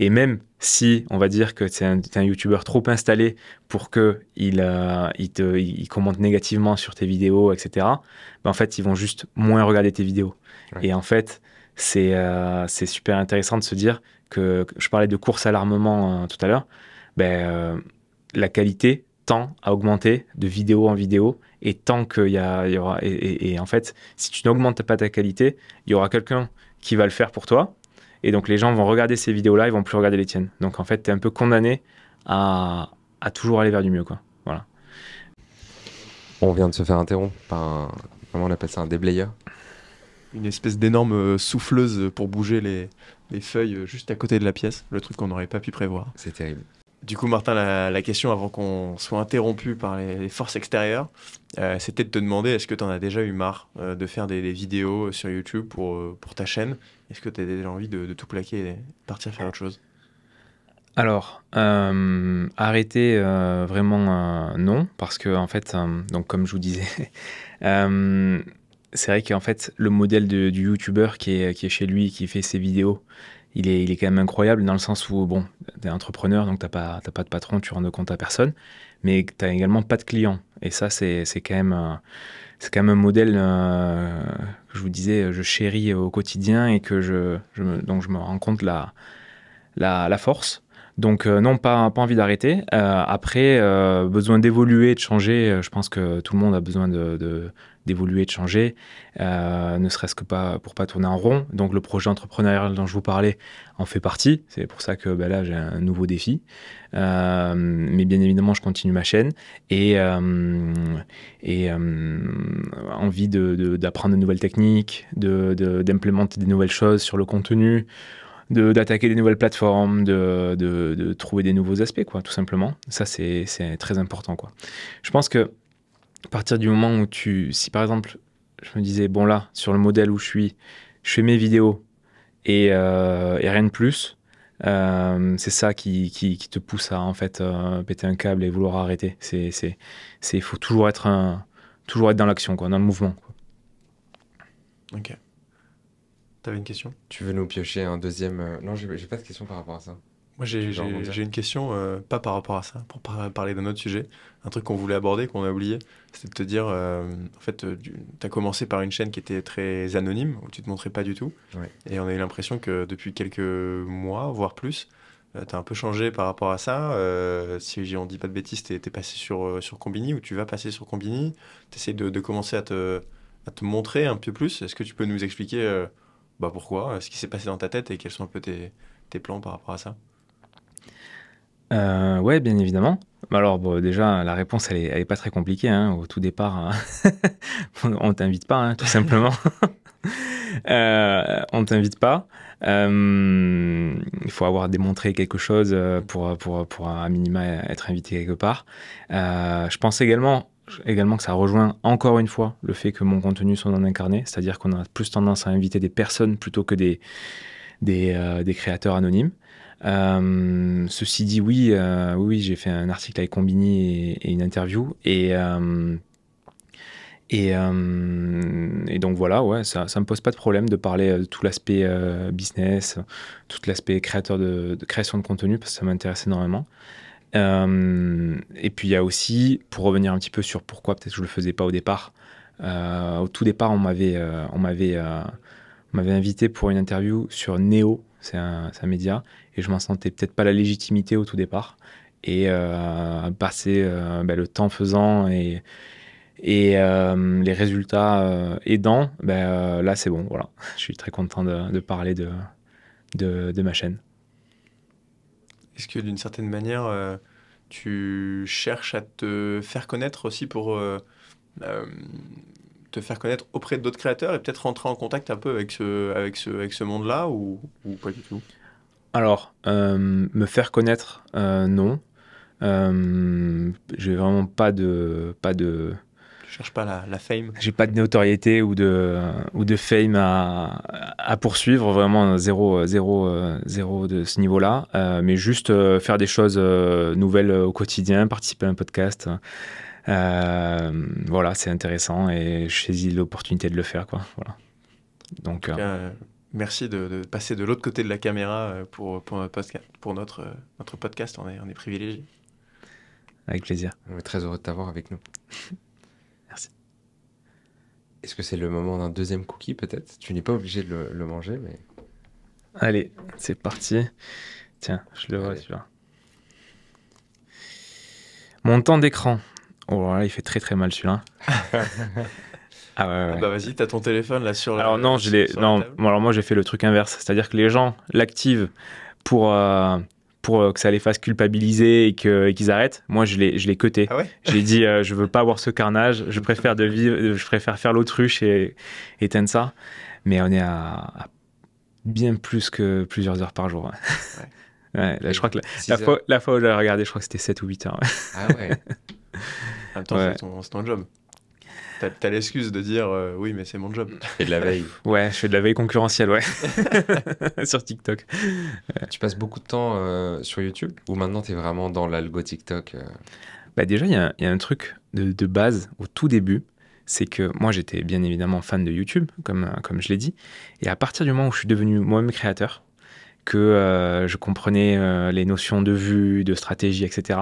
Et même si on va dire que tu un, un youtubeur trop installé pour qu'il euh, commente négativement sur tes vidéos, etc., ben, en fait, ils vont juste moins regarder tes vidéos. Et en fait, euh, c'est super intéressant de se dire que, je parlais de course à l'armement tout à l'heure, ben, la qualité, tant à augmenter de vidéo en vidéo. Et tant qu'il y, y aura. Et, en fait, si tu n'augmentes pas ta qualité, il y aura quelqu'un qui va le faire pour toi. Et donc, les gens vont regarder ces vidéos-là, ils vont plus regarder les tiennes. Donc, en fait, tu es un peu condamné à, à, toujours aller vers du mieux. Quoi. Voilà. On vient de se faire interrompre par un. Comment on appelle ça Un déblayeur une espèce d'énorme euh, souffleuse pour bouger les, les, feuilles euh, juste à côté de la pièce, le truc qu'on n'aurait pas pu prévoir. C'est terrible. Du coup, Martin, la, question avant qu'on soit interrompu par les, forces extérieures, euh, c'était de te demander est-ce que tu en as déjà eu marre euh, de faire des, vidéos sur YouTube pour, euh, pour ta chaîne Est-ce que tu as déjà envie de, tout plaquer et partir faire autre chose alors, arrêter vraiment non, parce que en fait, donc comme je vous disais, [LAUGHS] c'est vrai qu'en fait le modèle du youtubeur qui est, qui est chez lui, qui fait ses vidéos, il est, il quand même incroyable dans le sens où, bon, tu es entrepreneur, donc tu n'as pas, de patron, tu rends de compte à personne, mais tu n'as également pas de clients. Et ça, c'est quand même euh, c'est quand même un modèle euh, que je vous disais, je chéris au quotidien et que je, me, donc je me rends compte la, la, force. Donc euh, non, pas, pas envie d'arrêter. après, besoin d'évoluer, de changer. Je pense que tout le monde a besoin de, d'évoluer, de changer, euh, ne serait-ce que pas pour pas tourner en rond. Donc le projet entrepreneurial dont je vous parlais en fait partie. C'est pour ça que ben là j'ai un nouveau défi. Euh, mais bien évidemment, je continue ma chaîne et, euh, envie d'apprendre de, nouvelles techniques, d'implémenter de, des nouvelles choses sur le contenu d'attaquer des nouvelles plateformes, de, trouver des nouveaux aspects, quoi, tout simplement. Ça, c'est très important, quoi. Je pense que à partir du moment où tu. Si par exemple, je me disais, bon là, sur le modèle où je suis, je fais mes vidéos et, euh, rien de plus, euh, c'est ça qui, qui, te pousse à en fait euh, péter un câble et vouloir arrêter. C'est il faut toujours être un, toujours être dans l'action quoi, dans le mouvement. Quoi. Ok. T'avais une question Tu veux nous piocher un deuxième Non, j'ai pas de question par rapport à ça. Moi, j'ai une question, euh, pas par rapport à ça, pour parler d'un autre sujet, un truc qu'on voulait aborder, qu'on a oublié. C'était de te dire, euh, en fait, tu euh, as commencé par une chaîne qui était très anonyme, où tu ne te montrais pas du tout. Et on a eu l'impression que depuis quelques mois, voire plus, tu as un peu changé par rapport à ça. si on dit pas de bêtises, tu es, passé sur, sur Combini, ou tu vas passer sur Combini. Tu essaies de, commencer à te, à te montrer un peu plus. Est-ce que tu peux nous expliquer bah, pourquoi, ce qui s'est passé dans ta tête et quels sont un peu tes plans par rapport à ça euh, ouais, bien évidemment. Alors déjà, la réponse, elle est, pas très compliquée. Hein. Au tout départ, on hein. [LAUGHS] on t'invite pas, hein, tout simplement. On [LAUGHS] euh, on t'invite pas. Euh, il faut avoir démontré quelque chose euh, pour, pour, pour à minima être invité quelque part. je pense également, également que ça rejoint encore une fois le fait que mon contenu soit non incarné, c'est-à-dire qu'on a plus tendance à inviter des personnes plutôt que des, des créateurs anonymes. Euh, ceci dit, euh, oui, oui, j'ai fait un article avec Combini et, une interview. Et, euh, et, donc voilà, ça ne me pose pas de problème de parler de tout l'aspect business, tout l'aspect créateur de, création de contenu, parce que ça m'intéresse énormément. et puis il y a aussi, pour revenir un petit peu sur pourquoi peut-être je ne le faisais pas au départ, au tout départ, on m'avait on m'avait invité pour une interview sur Neo, c'est un média, et je m'en sentais peut-être pas la légitimité au tout départ. Et euh, passer euh, ben, le temps faisant et, et euh, les résultats aidant, ben, là c'est bon, voilà. je suis très content de, parler de, de, ma chaîne. Est-ce que d'une certaine manière, tu cherches à te faire connaître aussi pour te faire connaître auprès d'autres créateurs et peut-être rentrer en contact un peu avec ce, avec ce, avec ce monde-là ou, pas du tout alors, euh, me faire connaître, euh, non. Je euh, j'ai vraiment pas de, pas de, cherche pas la, la fame. J'ai pas de notoriété ou de, ou de fame à, poursuivre, vraiment zéro, zéro, de ce niveau-là. mais juste faire des choses nouvelles au quotidien, participer à un podcast. voilà, c'est intéressant et je saisis l'opportunité de le faire. Quoi. Donc, Merci de, passer de l'autre côté de la caméra euh, pour, pour, notre, podcast, euh, notre, podcast. On est, on est privilégiés. Avec plaisir. On est très heureux de t'avoir avec nous. [LAUGHS] Merci. Est-ce que c'est le moment d'un deuxième cookie peut-être Tu n'es pas obligé de le, manger, mais... Allez, c'est parti. Tiens, je le vois, celui-là. Mon temps d'écran. Oh là là, il fait très très mal celui-là. [LAUGHS] Ah, ah, bah vas-y, t'as ton téléphone là sur. Alors la, non, je l'ai. Non, alors moi j'ai fait le truc inverse, c'est-à-dire que les gens l'activent pour. Euh, pour euh, que ça les fasse culpabiliser et qu'ils arrêtent. Moi, je l'ai, je l'ai côté ah J'ai dit, euh, je veux pas avoir ce carnage. Je préfère de vivre, je préfère faire l'autruche et éteindre ça. Mais on est à, bien plus que plusieurs heures par jour. Hein. [LAUGHS] je crois que la, fois, la fois où je regardé, je crois que c'était 7 ou 8 heures. Ah ouais. [LAUGHS] En c'est ton job. T'as, as, l'excuse de dire euh, oui, mais c'est mon job. et fais de la veille. [LAUGHS] ouais, je fais de la veille concurrentielle, ouais. [LAUGHS] sur TikTok. Euh. Tu passes beaucoup de temps euh, sur YouTube ou maintenant tu es vraiment dans l'algo TikTok bah Déjà, il y, y, a un truc de, de base au tout début. C'est que moi, j'étais bien évidemment fan de YouTube, comme, comme je l'ai dit. Et à partir du moment où je suis devenu moi-même créateur, que je comprenais les notions de vue, de stratégie, etc.,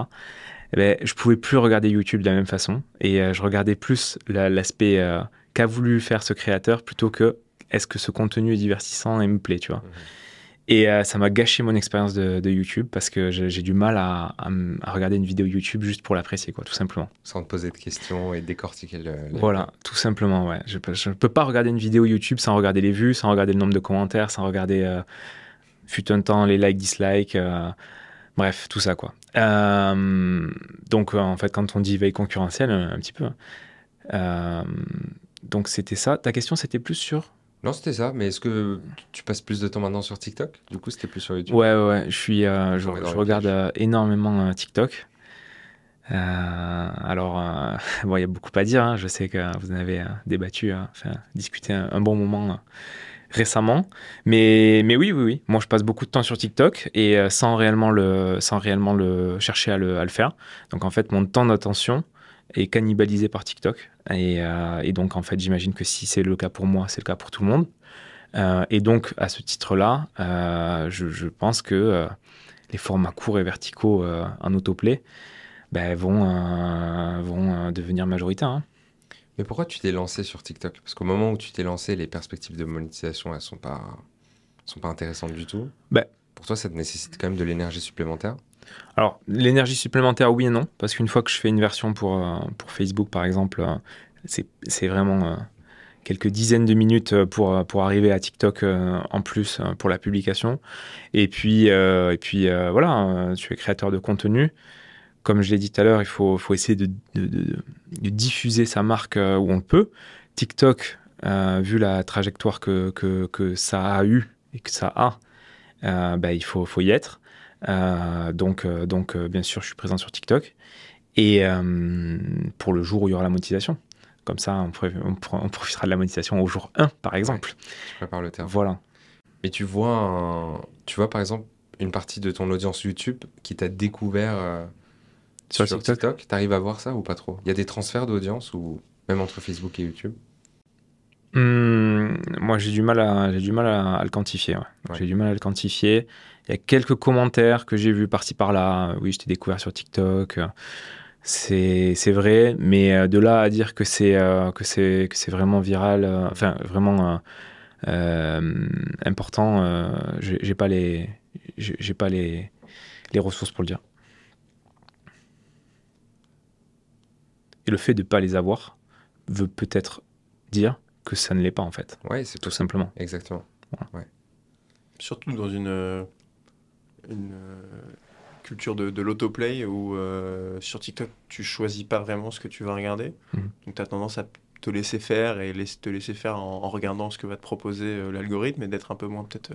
je eh ben, je pouvais plus regarder YouTube de la même façon et euh, je regardais plus l'aspect euh, qu'a voulu faire ce créateur plutôt que est-ce que ce contenu est divertissant et me plaît, tu vois. Mhm. Et euh, ça m'a gâché mon expérience de, YouTube parce que j'ai du mal à, regarder une vidéo YouTube juste pour l'apprécier, quoi, tout simplement. Sans te poser de questions et décortiquer le. Voilà, tout simplement, ouais. Je ne peux pas regarder une vidéo YouTube sans regarder les vues, sans regarder le nombre de commentaires, sans regarder, fut un temps, les likes, dislikes, bref, tout ça, quoi. Euh, donc, en fait, quand on dit veille concurrentielle, euh, un petit peu. Hein. Euh, donc, c'était ça. Ta question, c'était plus sur. Non, c'était ça. Mais est-ce que tu passes plus de temps maintenant sur TikTok Du coup, c'était plus sur YouTube. Ouais, ouais. Je suis, je, regarde énormément TikTok. alors, [LAUGHS] bon, il y a beaucoup à dire. Hein. Je sais que vous en avez débattu, hein. discuté un, un, bon moment récemment. Mais, mais oui, oui, oui. Moi, je passe beaucoup de temps sur TikTok et euh, sans réellement le, sans réellement le chercher à le, à le faire. Donc, en fait, mon temps d'attention est cannibalisé par TikTok. Et, euh, et donc, en fait, j'imagine que si c'est le cas pour moi, c'est le cas pour tout le monde. Euh, et donc, à ce titre-là, je, pense que les formats courts et verticaux en autoplay ben, vont, vont devenir majoritaires. Hein. Mais pourquoi tu t'es lancé sur TikTok Parce qu'au moment où tu t'es lancé, les perspectives de monétisation, elles sont pas, sont pas intéressantes du tout. Bah. Pour toi, ça te nécessite quand même de l'énergie supplémentaire Alors, l'énergie supplémentaire, oui et non. Parce qu'une fois que je fais une version pour, euh, pour Facebook, par exemple, euh, c'est vraiment euh, quelques dizaines de minutes pour, pour arriver à TikTok en plus pour la publication. Et puis, et puis voilà, tu es créateur de contenu comme je l'ai dit tout à l'heure, il faut, essayer de, diffuser sa marque euh, où on le peut. TikTok, euh, vu la trajectoire que, que, ça a eu et que ça a, euh, bah, il faut, faut, y être. donc, donc bien sûr, je suis présent sur TikTok. Et pour le jour où il y aura la monétisation. Comme ça, on, profitera de la monétisation au jour 1, par exemple. je prépare le terme. Voilà. Mais tu vois, tu vois, par exemple, une partie de ton audience YouTube qui t'a découvert sur, TikTok, tu t'arrives à voir ça ou pas trop Il y a des transferts d'audience ou même entre Facebook et YouTube hmm, moi, j'ai du mal à, j'ai du mal à, le quantifier. J'ai du mal à le quantifier. Il y a quelques commentaires que j'ai vus par-ci par-là. Oui, je t'ai découvert sur TikTok. C'est, c'est vrai, mais euh, de là à dire que c'est euh, que c'est que c'est vraiment viral, euh, enfin vraiment important, j'ai, n'ai pas les pas les ressources pour le dire. Et le fait de ne pas les avoir veut peut-être dire que ça ne l'est pas en fait. Ouais, c'est tout simplement. Exactement. Ouais. Surtout dans une, euh, euh, culture de, l'autoplay où euh, sur TikTok tu choisis pas vraiment ce que tu vas regarder. Mhm. Donc tu as tendance à te laisser faire et te laisser faire en, regardant ce que va te proposer l'algorithme et d'être un peu moins peut-être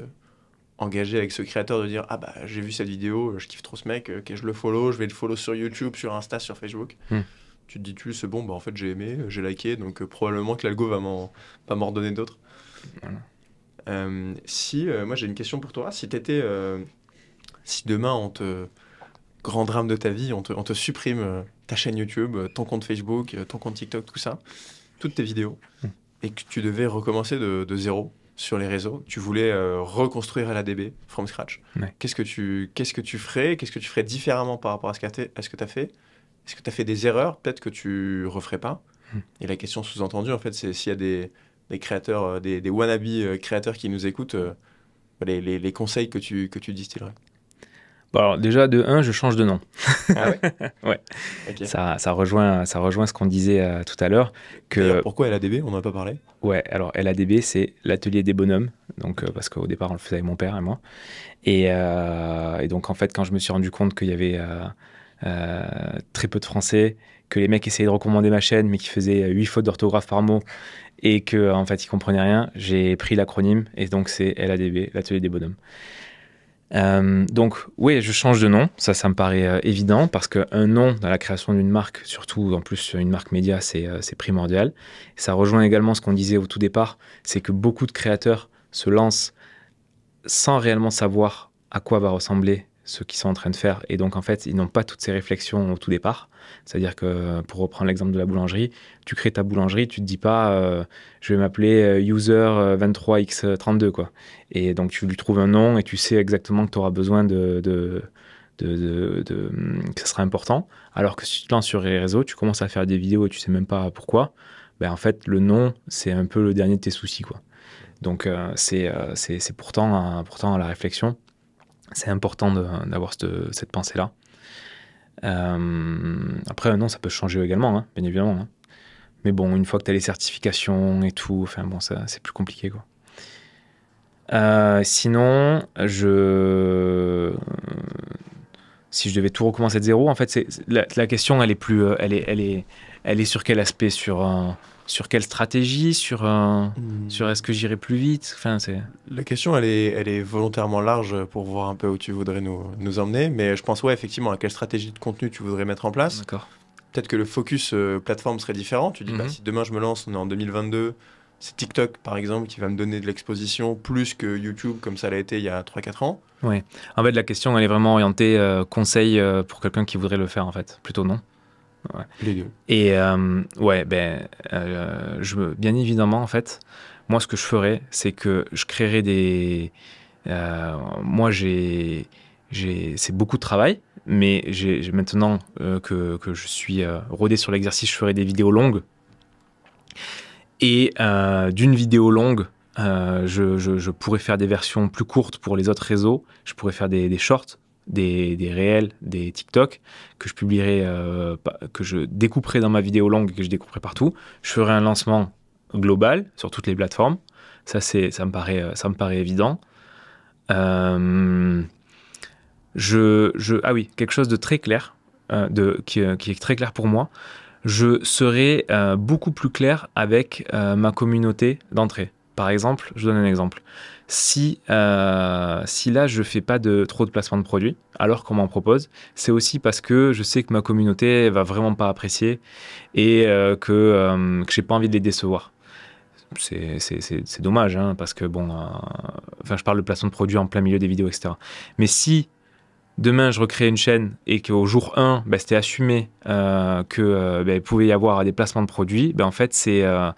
engagé avec ce créateur de dire ah bah j'ai vu cette vidéo, je kiffe trop ce mec, ok je le follow, je vais le follow sur YouTube, sur Insta, sur Facebook. Mhm tu te dis tu c'est bon bah en fait j'ai aimé j'ai liké donc euh, probablement que l'algo va m'en pas m'en redonner d'autres euh, si euh, moi j'ai une question pour toi si t'étais si demain on te grand drame de ta vie on te, on te supprime ta chaîne YouTube ton compte Facebook ton compte TikTok tout ça toutes tes vidéos hmm. et que tu devais recommencer de, zéro sur les réseaux, tu voulais reconstruire l'ADB from scratch. Qu'est-ce que tu qu'est-ce que tu ferais Qu'est-ce que tu ferais différemment par rapport à ce que tu as fait est-ce que tu as fait des erreurs peut-être que tu referais pas hmm. Et la question sous-entendue, en fait, c'est s'il y a des, créateurs, euh, des, des wannabes euh, créateurs qui nous écoutent, euh, les, conseils que tu, que tu distillerais Bon, bah, alors déjà, de 1, je change de nom. Ah ouais, [LAUGHS] Ça, ça, rejoint, ça rejoint ce qu'on disait tout à l'heure. Que... Pourquoi LADB On n'en a pas parlé Ouais, alors LADB, c'est l'atelier des bonhommes. Donc, parce qu'au départ, on le faisait avec mon père et moi. et, donc, en fait, quand je me suis rendu compte qu'il y avait euh, très peu de français, que les mecs essayaient de recommander ma chaîne, mais qui faisaient euh, huit fautes d'orthographe par mot et que euh, en fait ils comprenaient rien, j'ai pris l'acronyme et donc c'est LADB, l'atelier des bonhommes. donc oui, je change de nom, ça ça me paraît évident parce qu'un nom dans la création d'une marque, surtout en plus une marque média, c'est primordial. ça rejoint également ce qu'on disait au tout départ, c'est que beaucoup de créateurs se lancent sans réellement savoir à quoi va ressembler ce qu'ils sont en train de faire. Et donc, en fait, ils n'ont pas toutes ces réflexions au tout départ. C'est-à-dire que, pour reprendre l'exemple de la boulangerie, tu crées ta boulangerie, tu te dis pas, euh, je vais m'appeler euh, user 23x32, euh, quoi. Et donc, tu lui trouves un nom et tu sais exactement que tu auras besoin de, de hum, que ça sera important. Alors que si tu te lances sur les réseaux, tu commences à faire des vidéos et tu sais même pas pourquoi, ben en fait, le nom, c'est un peu le dernier de tes soucis. Quoi. Donc, c'est pourtant, important la réflexion c'est important d'avoir cette, pensée-là. Euh, après, non, ça peut changer également, hein, bien évidemment. Hein. Mais bon, une fois que tu as les certifications et tout, enfin bon, ça, c'est plus compliqué, quoi. Euh, sinon, je... Si je devais tout recommencer de zéro, en fait, c'est la, question, elle est plus, euh, elle est, elle est, elle est sur quel aspect Sur sur quelle stratégie, sur, un, hmm. sur est-ce que j'irai plus vite enfin, c'est... La question, elle est, elle est volontairement large pour voir un peu où tu voudrais nous, emmener, mais je pense, ouais, effectivement, à quelle stratégie de contenu tu voudrais mettre en place. D'accord. Peut-être que le focus euh, plateforme serait différent. Tu dis, bah, mhm. si demain je me lance, on est en 2022, c'est TikTok, par exemple, qui va me donner de l'exposition plus que YouTube, comme ça l'a été il y a 3-4 ans. Oui. En fait, la question, elle est vraiment orientée euh, conseil euh, pour quelqu'un qui voudrait le faire, en fait. Plutôt non. Et euh, ouais, ben, euh, je, bien évidemment, en fait, moi, ce que je ferais, c'est que je créerais des. Euh, moi, j'ai, c'est beaucoup de travail, mais j'ai, maintenant que, que, je suis rodé sur l'exercice, je ferai des vidéos longues. Et d'une vidéo longue, je, je, pourrais faire des versions plus courtes pour les autres réseaux. Je pourrais faire des, des shorts des, réels, des TikTok que je publierai, euh, que je découperai dans ma vidéo longue que je découperai partout. Je ferai un lancement global sur toutes les plateformes. Ça, c'est, ça me paraît, euh, ça me paraît évident. Euh, je, je, ah oui, quelque chose de très clair, de, qui, est très clair pour moi. Je serai beaucoup plus clair avec ma communauté d'entrée. Par exemple, je donne un exemple. Si, euh, si là, je ne fais pas de, trop de placement de produits, alors qu'on m'en propose, c'est aussi parce que je sais que ma communauté va vraiment pas apprécier et euh, que, n'ai euh, j'ai pas envie de les décevoir c'est dommage, hein, parce que bon, enfin, je parle de placement de produits en plein milieu des vidéos, etc. Mais si demain je recrée une chaîne et qu'au jour 1, bah, c'était assumé euh, qu'il euh, bah, pouvait y avoir des placements de produits, bah, en fait euh,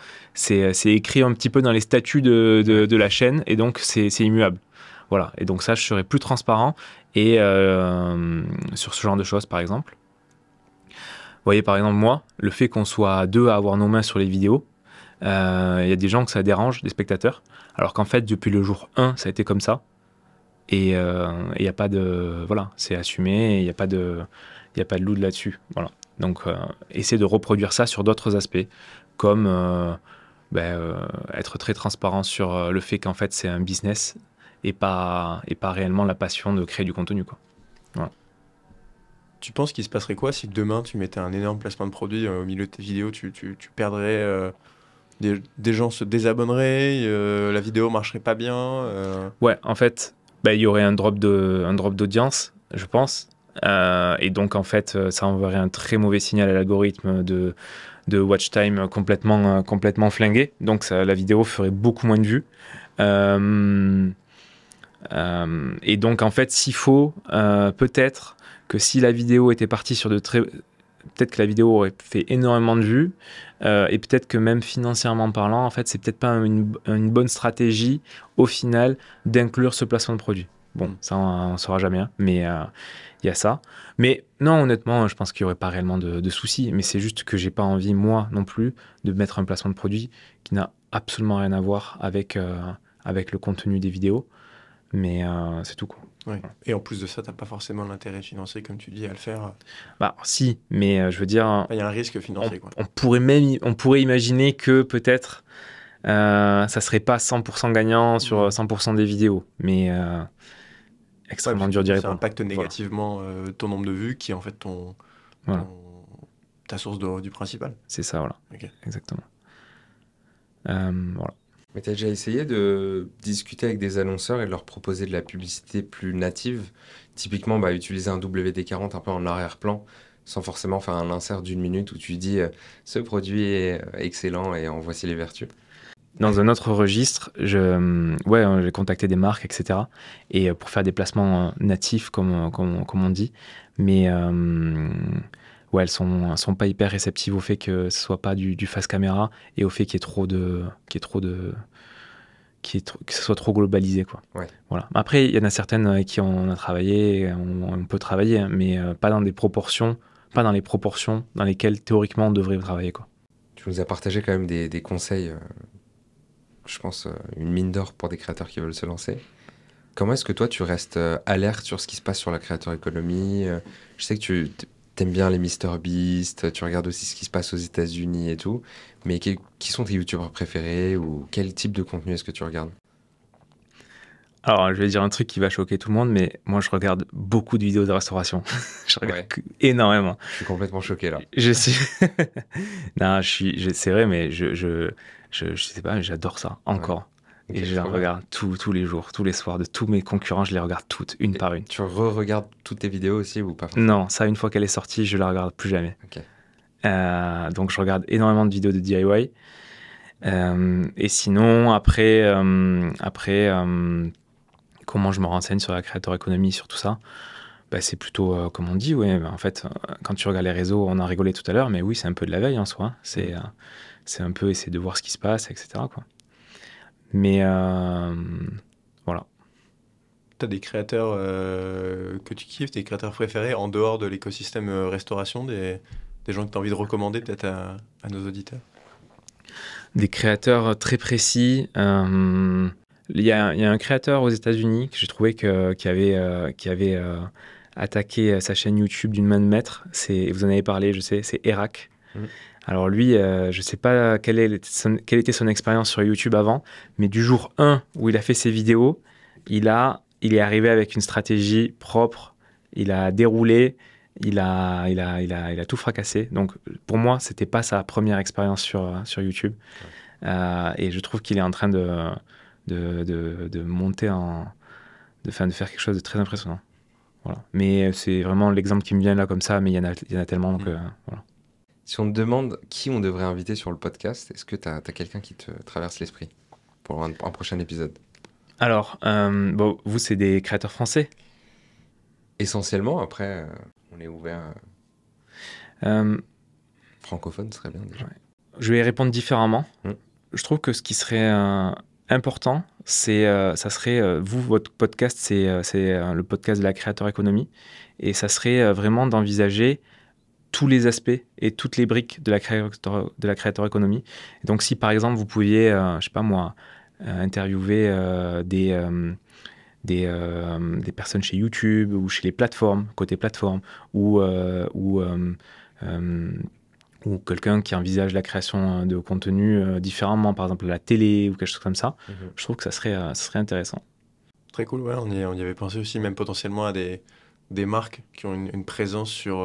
euh, c'est écrit un petit peu dans les statuts de, la chaîne et donc c'est immuable. Voilà, et donc ça je serai plus transparent et sur ce genre de choses par exemple. Vous voyez par exemple moi, le fait qu'on soit deux à avoir nos mains sur les vidéos, il y a des gens que ça dérange, des spectateurs, alors qu'en fait depuis le jour 1 ça a été comme ça. Et il euh, n'y a pas de. Voilà, c'est assumé, il n'y a pas de. Il n'y a pas de loup là-dessus. Voilà. Donc, euh, essayer de reproduire ça sur d'autres aspects, comme euh, ben, être très transparent sur le fait qu'en fait, c'est un business et pas, et pas réellement la passion de créer du contenu. Quoi. Tu penses qu'il se passerait quoi si demain tu mettais un énorme placement de produit au milieu de tes vidéos Tu, tu, tu perdrais. Des, des, gens se désabonneraient, la vidéo marcherait pas bien. Ouais, en fait, bah, il y aurait un drop de, un drop d'audience, je pense. Euh, et donc, en fait, euh, ça enverrait un très mauvais signal à l'algorithme de, de watch time complètement, euh, complètement flingué. Donc, la vidéo ferait beaucoup moins de vues. et donc, en fait, s'il faut, peut-être que si la vidéo était partie sur de très peut-être que la vidéo aurait fait énormément de vues euh, et peut-être que même financièrement parlant, en fait, c'est peut-être pas une, bonne stratégie au final d'inclure ce placement de produit. Bon, mm. ça, on saura jamais, hein, mais euh, il y a ça. Mais non, honnêtement, je pense qu'il n'y aurait pas réellement de, soucis, mais c'est juste que j'ai pas envie, moi non plus, de mettre un placement de produit qui n'a absolument rien à voir avec, euh, avec le contenu des vidéos. Mais c'est tout, quoi. Et en plus de ça, tu n'as pas forcément l'intérêt financier, comme tu dis, à le faire. Bah, si, mais euh, je veux dire. Il y a un risque financier. On, quoi. on, pourrait, même, on pourrait imaginer que peut-être euh, ça serait pas 100% gagnant sur 100% des vidéos, mais euh, extrêmement dur d'y répondre. Ça impacte négativement euh, ton nombre de vues qui est en fait ton, ta source de revenu principale. C'est ça, voilà. Exactement. voilà. Mais tu as déjà essayé de discuter avec des annonceurs et de leur proposer de la publicité plus native Typiquement, bah, utiliser un WD-40 un peu en arrière-plan, sans forcément faire un insert d'une minute où tu dis euh, ce produit est euh, excellent et en voici les vertus. Dans un autre registre, euh, ouais, hein, j'ai contacté des marques, etc. Et pour faire des placements natifs, comme, on dit. Mais ouais, elles sont, sont pas hyper réceptives au fait que ce soit pas du, face caméra et au fait qu'il y ait trop de, trop de, qui est que ce soit trop globalisé quoi. Ouais. Voilà. Après, il y en a certaines avec qui on a travaillé, on, peut travailler, hein, mais euh, pas dans des proportions, pas dans les proportions dans lesquelles théoriquement on devrait travailler quoi. Tu nous as partagé quand même des, conseils, euh, je pense euh, une mine d'or pour des créateurs qui veulent se lancer. Comment est-ce que toi tu restes alerte sur ce qui se passe sur la créateur économie Je sais que tu bien les mister Beast, tu regardes aussi ce qui se passe aux États-Unis et tout, mais qui, sont tes youtubeurs préférés ou quel type de contenu est-ce que tu regardes alors, je vais dire un truc qui va choquer tout le monde, mais moi, je regarde beaucoup de vidéos de restauration. [LAUGHS] je regarde énormément. Je suis complètement choqué là. Je suis. [LAUGHS] non, je suis. C'est vrai, mais je, je, je, sais pas, j'adore ça encore. Et je la regarde tous les jours, tous les soirs, de tous mes concurrents, je les regarde toutes, une par une. Tu re-regardes toutes tes vidéos aussi ou pas Non, ça, une fois qu'elle est sortie, je la regarde plus jamais. Euh, donc, je regarde énormément de vidéos de DIY. Euh, et sinon, après, euh, après comment je me renseigne sur la créateur économie, sur tout ça bah, c'est plutôt, comme on dit, oui, en fait, quand tu regardes les réseaux, on a rigolé tout à l'heure, mais oui, c'est un peu de la veille en soi. Hein. C'est c'est un peu essayer de voir ce qui se passe, etc. Quoi. Mais euh, voilà. Tu as des créateurs euh, que tu kiffes, des créateurs préférés en dehors de l'écosystème euh, restauration, des, gens que tu as envie de recommander peut-être à, nos auditeurs Des créateurs très précis. il, y a, un créateur aux États-Unis que j'ai trouvé qui avait, attaqué sa chaîne YouTube d'une main de maître. Vous en avez parlé, je sais, c'est Erac. Mmh. Alors lui, euh, je ne sais pas quelle, était son expérience sur YouTube avant, mais du jour 1 où il a fait ses vidéos, il, a, il est arrivé avec une stratégie propre, il a déroulé, il a, il il il a tout fracassé. Donc pour moi, ce n'était pas sa première expérience sur, sur YouTube. Euh, et je trouve qu'il est en train de, de, monter en... De, de faire quelque chose de très impressionnant. Voilà. Mais euh, c'est vraiment l'exemple qui me vient là comme ça, mais il y en a, tellement que... Voilà. Si on te demande qui on devrait inviter sur le podcast, est-ce que tu as, quelqu'un qui te traverse l'esprit pour un, prochain épisode Alors, euh, bon, vous, c'est des créateurs français Essentiellement, après, euh, on est ouvert. Euh... euh francophone serait bien déjà. Je vais répondre différemment. Hum. Je trouve que ce qui serait important, c'est, ça serait, vous, votre podcast, c'est, le podcast de la créateur économie. Et ça serait vraiment d'envisager tous les aspects et toutes les briques de la créateur, de la créateur économie. donc, si par exemple, vous pouviez, euh, je ne sais pas moi, euh, interviewer euh, des. Des, personnes chez YouTube ou chez les plateformes, côté plateforme, ou, ou, ou quelqu'un qui envisage la création de contenu différemment, par exemple la télé ou quelque chose comme ça, mhm. je trouve que ça serait, ça serait intéressant. Très cool, ouais, on, y, on y avait pensé aussi, même potentiellement à des, des marques qui ont une présence sur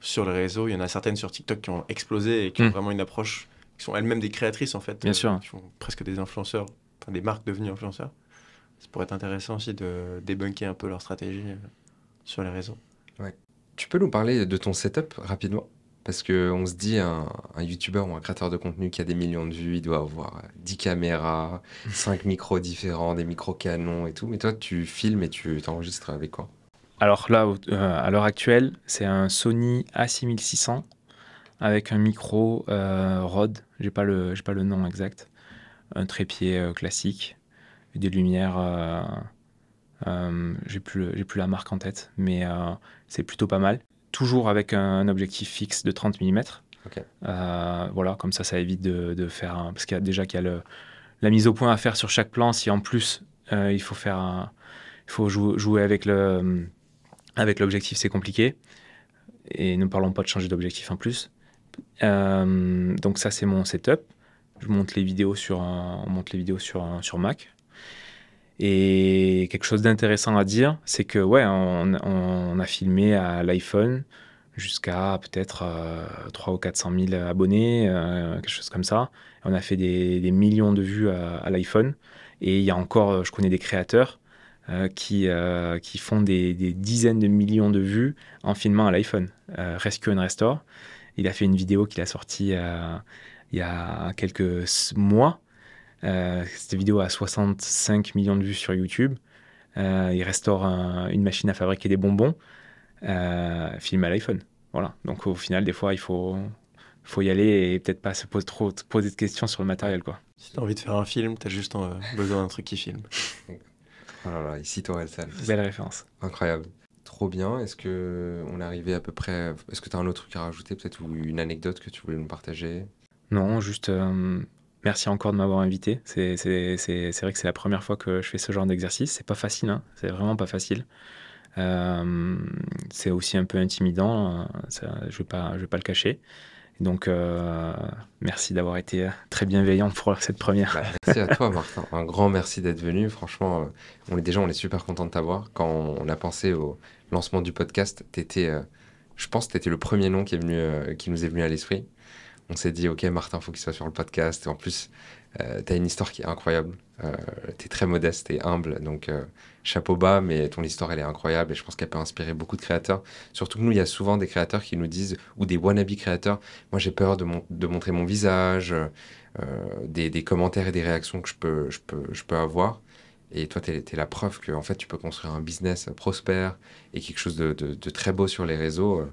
sur le réseau, Il y en a certaines sur TikTok qui ont explosé et qui ont hmm. vraiment une approche, qui sont elles-mêmes des créatrices en fait. Bien euh, sûr. Qui sont presque des influenceurs, enfin des marques devenues influenceurs. Ça pourrait être intéressant aussi de débunker un peu leur stratégie euh, sur les réseaux. Tu peux nous parler de ton setup rapidement parce qu'on se dit, un, youtubeur ou un créateur de contenu qui a des millions de vues, il doit avoir 10 euh, caméras, 5 [LAUGHS] micros différents, des micros canons et tout. Mais toi, tu filmes et tu t'enregistres avec quoi alors là, euh, à l'heure actuelle, c'est un Sony A6600 avec un micro euh, Rode, j'ai pas le pas le nom exact, un trépied euh, classique, des lumières, j'ai plus j'ai plus la marque en tête, mais c'est plutôt pas mal. Toujours avec un objectif fixe de 30 mm. voilà, comme ça, ça évite de, faire parce qu'il y a déjà qu'il y a la mise au point à faire sur chaque plan. Si en plus il faut faire, il faut jouer avec le avec l'objectif, c'est compliqué. Et ne parlons pas de changer d'objectif en plus. Euh, donc ça, c'est mon setup. Je monte les vidéos sur, on monte les vidéos sur, sur Mac. Et quelque chose d'intéressant à dire, c'est que ouais, on, a filmé à l'iPhone jusqu'à peut-être 3 euh, ou 400 000 abonnés, euh, quelque chose comme ça. On a fait des, millions de vues à, à l'iPhone. Et il y a encore, je connais des créateurs euh, qui, euh, qui font des, dizaines de millions de vues en filmant à l'iPhone. Euh, Rescue and Restore. Il a fait une vidéo qu'il a sortie il y a quelques mois. cette vidéo a 65 millions de vues sur YouTube. il restaure une machine à fabriquer des bonbons. film à l'iPhone. Voilà. Donc au final, des fois, il faut, faut y aller et peut-être pas se poser trop poser de questions sur le matériel quoi. Si as envie de faire un film, tu as juste besoin d'un truc qui filme. [LAUGHS] Oh là là, ici Sal. Belle référence. Incroyable. Trop bien. Est-ce que on est à peu près. Est-ce que tu as un autre truc à rajouter, peut-être, ou une anecdote que tu voulais nous partager Non, juste euh, merci encore de m'avoir invité. C'est vrai que c'est la première fois que je fais ce genre d'exercice. C'est pas facile, hein. c'est vraiment pas facile. Euh, c'est aussi un peu intimidant, hein. ça, je ne vais, pas le cacher. Donc, euh, merci d'avoir été euh, très bienveillant pour cette première. Bah, merci à toi, Martin. Un grand merci d'être venu. Franchement, euh, on est déjà, on est super content de t'avoir. Quand on a pensé au lancement du podcast, t'étais, je pense, t'étais le premier nom qui est venu, qui nous est venu à l'esprit. On s'est dit, ok, Martin, faut qu'il soit sur le podcast. Et en plus, euh, t'as as une histoire qui est incroyable. Euh, tu es très modeste et humble, donc euh, chapeau bas, mais ton histoire, elle est incroyable et je pense qu'elle peut inspirer beaucoup de créateurs. Surtout que nous, il y a souvent des créateurs qui nous disent, ou des wannabe créateurs, moi j'ai peur de, montrer mon visage, euh, des, commentaires et des réactions que je peux, avoir. Et toi, tu es, la preuve que fait, tu peux construire un business prospère et quelque chose de très beau sur les réseaux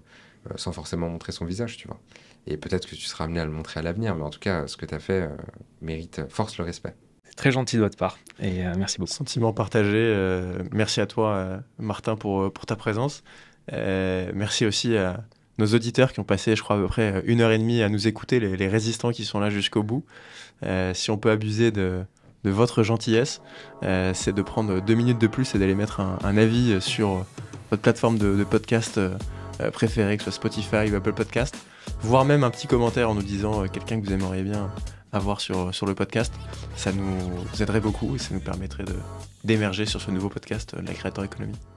sans forcément montrer son visage, tu vois. Et peut-être que tu seras amené à le montrer à l'avenir, mais en tout cas, ce que tu as fait euh, mérite, euh, force le respect. C'est très gentil de votre part et euh, merci beaucoup. Sentiment partagé. merci à toi, Martin, pour, pour ta présence. merci aussi à nos auditeurs qui ont passé, je crois, à peu près une heure et demie à nous écouter, les, résistants qui sont là jusqu'au bout. si on peut abuser de, votre gentillesse, c'est de prendre deux minutes de plus et d'aller mettre un, avis sur votre plateforme de, de podcast préférée, que ce soit Spotify ou Apple Podcast voire même un petit commentaire en nous disant euh, quelqu'un que vous aimeriez bien avoir sur, le podcast. Ça nous aiderait beaucoup et ça nous permettrait d'émerger sur ce nouveau podcast, euh, la créateur économie